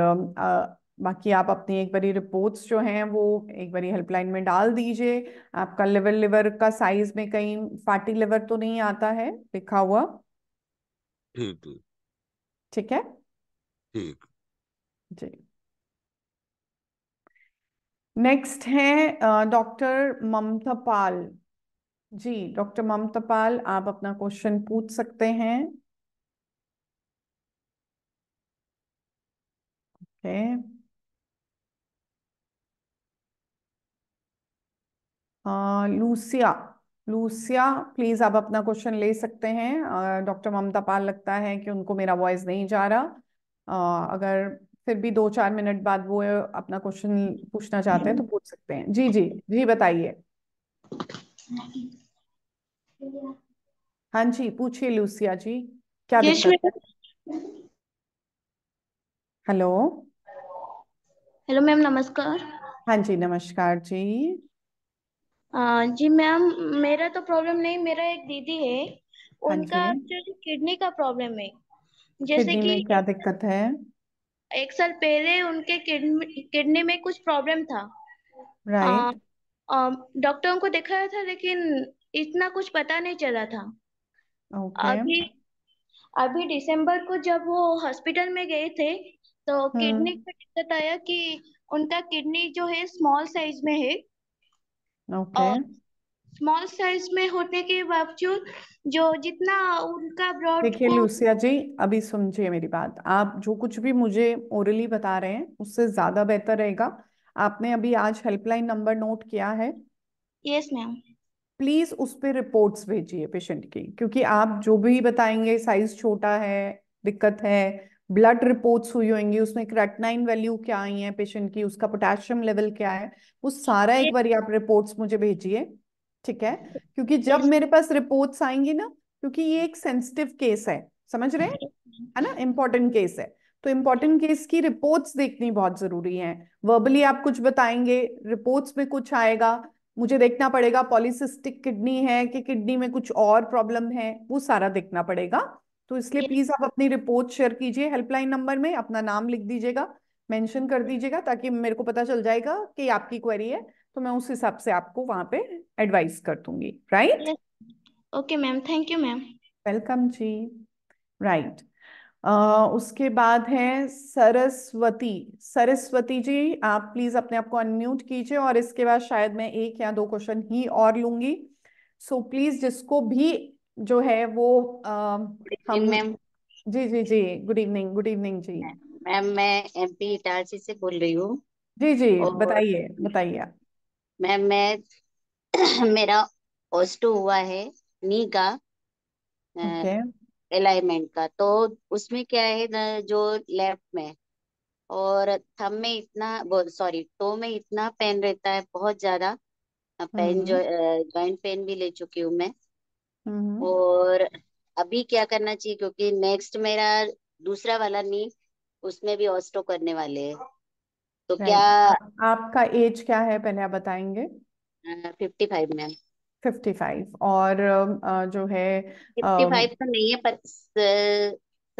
बाकी आप अपनी एक बारी रिपोर्ट्स जो हैं वो एक बारी हेल्पलाइन में डाल दीजिए आपका लिवर लिवर का साइज में कहीं फैटी लिवर तो नहीं आता है लिखा हुआ ठीक ठीक है ठीक जी नेक्स्ट है डॉक्टर ममता पाल जी डॉक्टर ममता पाल आप अपना क्वेश्चन पूछ सकते हैं okay okay. Lucia Lucia please आप अपना क्वेश्चन ले सकते हैं डॉक्टर ममता पाल लगता है कि उनको मेरा वॉइस नहीं जा रहा अगर फिर भी दो चार मिनट बाद वो अपना क्वेश्चन पूछना चाहते हैं तो पूछ सकते हैं जी जी जी बताइए हाँ जी पूछिए लूसिया जी क्या हेलो हेलो मैम नमस्कार हाँ जी नमस्कार जी जी मैम मेरा तो प्रॉब्लम नहीं मेरा एक दीदी है हाँ उनका एक्चुअली किडनी का प्रॉब्लम है जैसे कि क्या दिक्कत है एक साल पहले उनके किडनी किडनी में कुछ प्रॉब्लम था डॉक्टरों को दिखाया था लेकिन इतना कुछ पता नहीं चला था okay. अभी अभी दिसंबर को जब वो हॉस्पिटल में गए थे तो किडनी हाँ। का दिक्कत आया कि उनका किडनी जो है स्मॉल साइज में है ओके स्मॉल साइज में होने के बावजूद जो जितना उनका ब्रॉड देखिए लुसिया जी अभी समझिए मेरी बात आप जो कुछ भी मुझे ओरली बता रहे हैं उससे ज्यादा बेहतर रहेगा आपने अभी आज हेल्पलाइन नंबर नोट किया है यस मैम प्लीज उस पर रिपोर्ट्स भेजिए पेशेंट की क्योंकि आप जो भी बताएंगे साइज छोटा है दिक्कत है ब्लड रिपोर्ट्स हुई होंगी उसमें क्रेटनाइन वैल्यू क्या आई है पेशेंट की उसका पोटेशियम लेवल क्या है वो सारा एक बार आप रिपोर्ट्स मुझे भेजिए ठीक है क्योंकि जब मेरे पास रिपोर्ट्स आएंगी ना क्योंकि ये एक सेंसिटिव केस है समझ रहे हैं है ना इम्पोर्टेंट केस है तो इम्पोर्टेंट केस की रिपोर्ट्स देखनी बहुत जरूरी है वर्बली आप कुछ बताएंगे रिपोर्ट्स में कुछ आएगा मुझे देखना पड़ेगा पॉलिसिस्टिक किडनी है कि किडनी में कुछ और प्रॉब्लम है वो सारा देखना पड़ेगा तो इसलिए प्लीज आप अपनी रिपोर्ट शेयर कीजिए हेल्पलाइन नंबर में अपना नाम लिख दीजिएगा मेंशन कर दीजिएगा ताकि मेरे को पता चल जाएगा कि आपकी क्वेरी है तो मैं उस हिसाब से आपको वहां पे एडवाइस कर दूंगी right okay ma'am thank you ma'am welcome जी राइट उसके बाद है सरस्वती सरस्वती जी आप प्लीज अपने आप को अनम्यूट कीजिए और इसके बाद शायद मैं एक या दो क्वेश्चन ही और लूंगी सो so, प्लीज जिसको भी जो है वो uh, हम मैम जी जी जी गुड इवनिंग गुड इवनिंग जी मैम मैं एमपी इटारसी से बोल रही हूँ जी जी बताइए बताइए मैम मैं मेरा ओस्टो हुआ है नी का अलाइनमेंट okay. का तो उसमें क्या है ना जो लेफ्ट में और थम में इतना सॉरी टो में इतना पेन रहता है बहुत ज्यादा पेन हम्म। जो ज्वाइंट पेन भी ले चुकी हूँ मैं हम्म। और अभी क्या करना चाहिए क्योंकि नेक्स्ट मेरा दूसरा वाला नी उसमें भी ऑस्टो करने वाले हैं तो क्या आपका एज क्या है पहले आप बताएंगे fifty five ma'am fifty five और जो है फिफ्टी फाइव तो नहीं है पर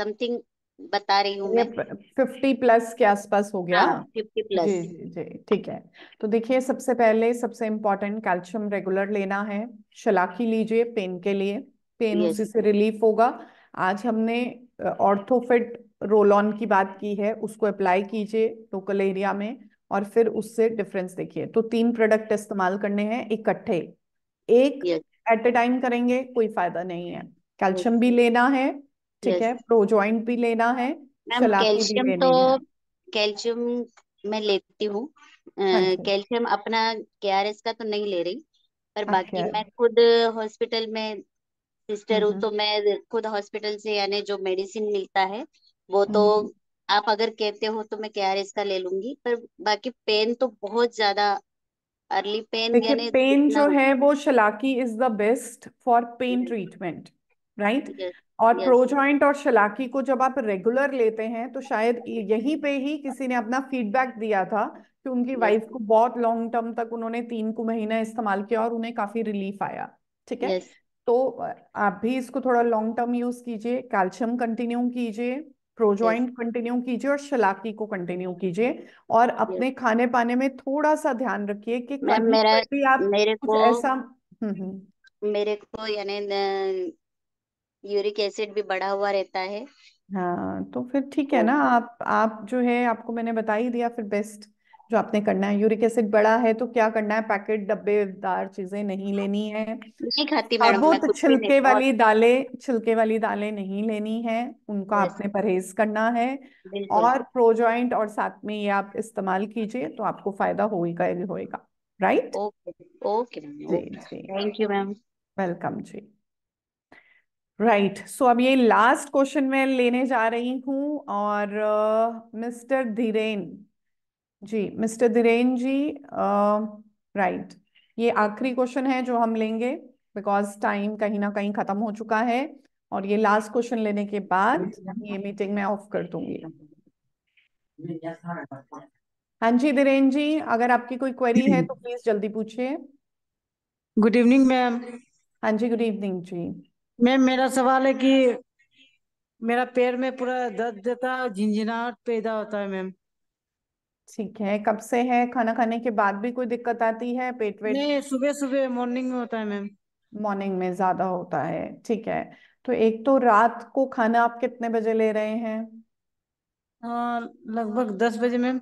समथिंग बता रही हूँ मैं फिफ्टी प्लस के आसपास हो गया फिफ्टी हाँ, प्लस जी जी ठीक है तो देखिए सबसे पहले सबसे इम्पोर्टेंट कैल्शियम रेगुलर लेना है शलाखी लीजिए पेन के लिए पेन उसी से रिलीफ होगा आज हमने ऑर्थोफिट रोल ऑन की बात की है उसको अप्लाई कीजिए लोकल एरिया में और फिर उससे डिफरेंस देखिए तो तीन प्रोडक्ट इस्तेमाल करने हैं इकट्ठे एक एट ए टाइम करेंगे कोई फायदा नहीं है कैल्शियम भी लेना है ठीक है प्रोजॉइंट भी लेना है मैम भी कैल्शियम लेनी तो है कैल्शियम मैं लेती हूँ हाँ जी कैल्शियम अपना केआरएस का तो नहीं ले रही पर हाँ बाकी मैं खुद हॉस्पिटल में सिस्टर हूँ हाँ तो मैं खुद हॉस्पिटल से यानी जो मेडिसिन मिलता है वो हाँ तो आप अगर कहते हो तो मैं एस का ले लूंगी पर बाकी पेन तो बहुत ज्यादा अर्ली पेन यानी पेन इतना जो है वो Shallaki is the best for pain treatment right और yes. प्रोजॉइंट और शलाकी को जब आप रेगुलर लेते हैं तो शायद यहीं पे ही किसी ने अपना फीडबैक दिया था कि उनकी yes. वाइफ को बहुत लॉन्ग टर्म तक उन्होंने तीन को महीना इस्तेमाल किया और उन्हें काफी रिलीफ आया ठीक है yes. तो आप भी इसको थोड़ा लॉन्ग टर्म यूज कीजिए कैल्शियम कंटिन्यू कीजिए प्रोजॉइंट कंटिन्यू कीजिए और शलाकी को कंटिन्यू कीजिए और अपने खाने पाने में थोड़ा सा ध्यान रखिए कि आप मेरे को ऐसा हम्म, हम्म। मेरे को यानी यूरिक एसिड भी बढ़ा हुआ रहता है हाँ तो फिर ठीक है तो ना आप आप जो है आपको मैंने बता ही दिया फिर बेस्ट जो आपने करना है यूरिक एसिड बड़ा है तो क्या करना है पैकेट डब्बेदार चीजें नहीं लेनी है नहीं खाती हाँ, मैडम बहुत मैं छिलके वाली दालें छिलके वाली दालें नहीं लेनी है उनका आपने परहेज करना है और प्रोजॉइंट और साथ में ये आप इस्तेमाल कीजिए तो आपको फायदा होगा ही होगा right okay okay ma'am thank you ma'am welcome जी राइट सो अब ये लास्ट क्वेश्चन मैं लेने जा रही हूँ और mister uh, Dhiren ji mister Dhiren ji right uh, right. ये आखिरी क्वेश्चन है जो हम लेंगे बिकॉज टाइम कहीं ना कहीं खत्म हो चुका है और ये लास्ट क्वेश्चन लेने के बाद ये मीटिंग मैं ऑफ कर दूंगी हाँ जी धीरेन जी अगर आपकी कोई क्वेरी है तो प्लीज जल्दी पूछिए गुड इवनिंग मैम हाँ जी गुड इवनिंग जी मैम मेरा सवाल है कि मेरा पैर में पूरा दर्द देता है झिंझनाहट पैदा होता है मैम ठीक है कब से है खाना खाने के बाद भी कोई दिक्कत आती है पेट वेट नहीं सुबह सुबह मॉर्निंग में होता है मैम मॉर्निंग में ज्यादा होता है ठीक है तो एक तो रात को खाना आप कितने बजे ले रहे हैं लगभग दस बजे मैम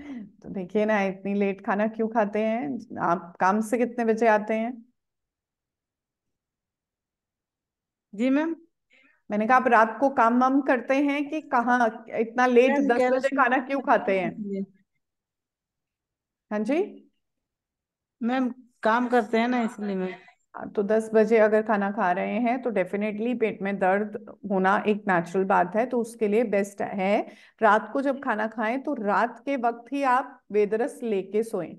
तो देखिए ना इतनी लेट खाना क्यों खाते हैं आप काम से कितने बजे आते हैं जी मैम मैंने कहा आप रात को काम वाम करते हैं कि कहा इतना लेट दस बजे खाना क्यों खाते हैं हाँ जी मैम काम करते हैं ना इसलिए मैम हाँ, तो दस बजे अगर खाना खा रहे हैं तो डेफिनेटली पेट में दर्द होना एक नेचुरल बात है तो उसके लिए बेस्ट है रात को जब खाना खाएं तो रात के वक्त ही आप वेदरस लेके सोएं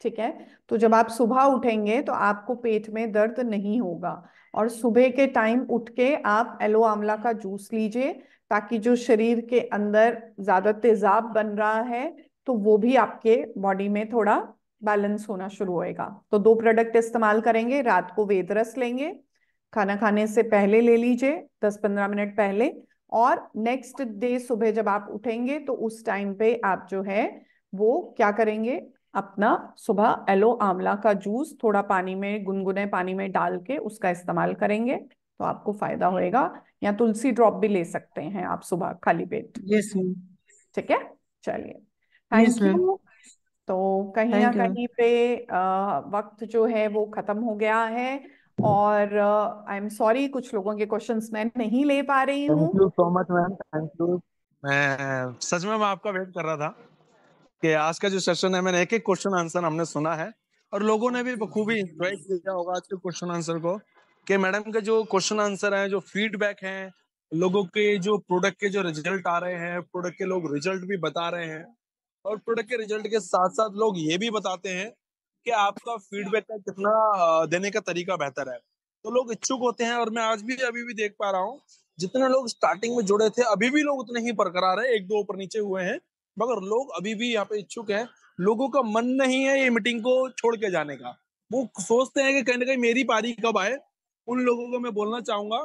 ठीक है तो जब आप सुबह उठेंगे तो आपको पेट में दर्द नहीं होगा और सुबह के टाइम उठ के आप एलो आंवला का जूस लीजिए ताकि जो शरीर के अंदर ज़्यादा तेजाब बन रहा है तो वो भी आपके बॉडी में थोड़ा बैलेंस होना शुरू होएगा तो दो प्रोडक्ट इस्तेमाल करेंगे रात को वेदरस लेंगे खाना खाने से पहले ले लीजिए दस पंद्रह मिनट पहले और नेक्स्ट डे सुबह जब आप उठेंगे तो उस टाइम पे आप जो है वो क्या करेंगे अपना सुबह एलो आंवला का जूस थोड़ा पानी में गुनगुने पानी में डाल के उसका इस्तेमाल करेंगे तो आपको फायदा होएगा या तुलसी ड्रॉप भी ले सकते हैं आप सुबह खाली पेट यस ठीक है चलिए थैंक यू तो कहीं ना कहीं पे आ, वक्त जो है वो खत्म हो गया है और आई एम सॉरी कुछ लोगों के क्वेश्चंस मैं नहीं ले पा रही हूँ thank you so much ma'am thank you मैं सच में मैं आपका वेट कर रहा था कि आज का जो सेशन है मैंने एक एक क्वेश्चन आंसर हमने सुना है और लोगों ने भी बखूबी इंजॉय किया होगा आज के क्वेश्चन आंसर को कि मैडम के जो क्वेश्चन आंसर है जो फीडबैक है लोगों के जो प्रोडक्ट के जो रिजल्ट आ रहे हैं प्रोडक्ट के लोग रिजल्ट भी बता रहे हैं और प्रोडक्ट के रिजल्ट के साथ साथ लोग ये भी बताते हैं कि आपका फीडबैक का कितना देने का तरीका बेहतर है तो लोग इच्छुक होते हैं और मैं आज भी अभी भी देख पा रहा हूँ जितने लोग स्टार्टिंग में जुड़े थे अभी भी लोग उतने ही बरकरार है एक दो ऊपर नीचे हुए हैं मगर लोग अभी भी यहाँ पे इच्छुक हैं लोगों का मन नहीं है ये मीटिंग को छोड़ के जाने का वो सोचते हैं कि कहीं ना कहीं मेरी पारी कब आए उन लोगों को मैं बोलना चाहूंगा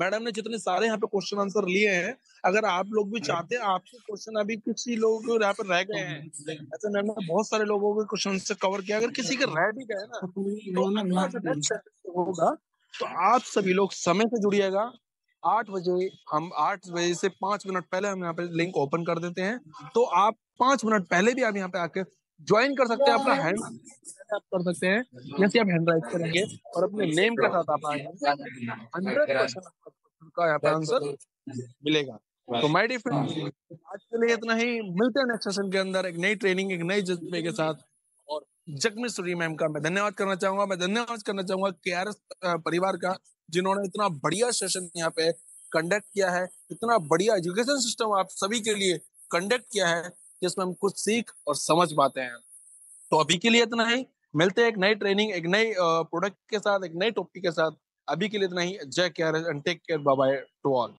मैडम ने जितने सारे यहाँ पे क्वेश्चन आंसर लिए हैं अगर आप लोग भी चाहते हैं आपके क्वेश्चन अभी किसी लोगों के यहाँ पे रह गए हैं ऐसे मैम ने बहुत सारे लोगों के क्वेश्चन से कवर किया अगर किसी के रह भी गए ना तो अच्छा होगा तो आप सभी लोग समय से जुड़िएगा आठ बजे हम आठ बजे से पांच मिनट पहले हम यहाँ पे लिंक ओपन कर देते हैं तो आप पांच मिनट पहले भी आप यहाँ पे आके ज्वाइन कर सकते हैं अपना हैंड आप कर सकते हैं जैसे आप हैंड राइट करेंगे और अपने नेम के साथ आप हंड्रेड का यहाँ पे आंसर मिलेगा तो माय डियर फ्रेंड आज के लिए इतना ही मिलते हैं नेक्स्ट सेशन के अंदर एक नई ट्रेनिंग एक नई जज्बे के साथ और जगमी सूरी मैम का मैं धन्यवाद करना चाहूंगा मैं धन्यवाद करना चाहूंगा के आर परिवार का जिन्होंने इतना बढ़िया सेशन यहाँ पे कंडक्ट किया है इतना बढ़िया एजुकेशन सिस्टम आप सभी के लिए कंडक्ट किया है जिसमें हम कुछ सीख और समझ पाते हैं तो अभी के लिए इतना ही मिलते हैं एक नई ट्रेनिंग एक नए प्रोडक्ट के साथ एक नए टॉपिक के साथ अभी के लिए इतना ही जय care and take care bye to all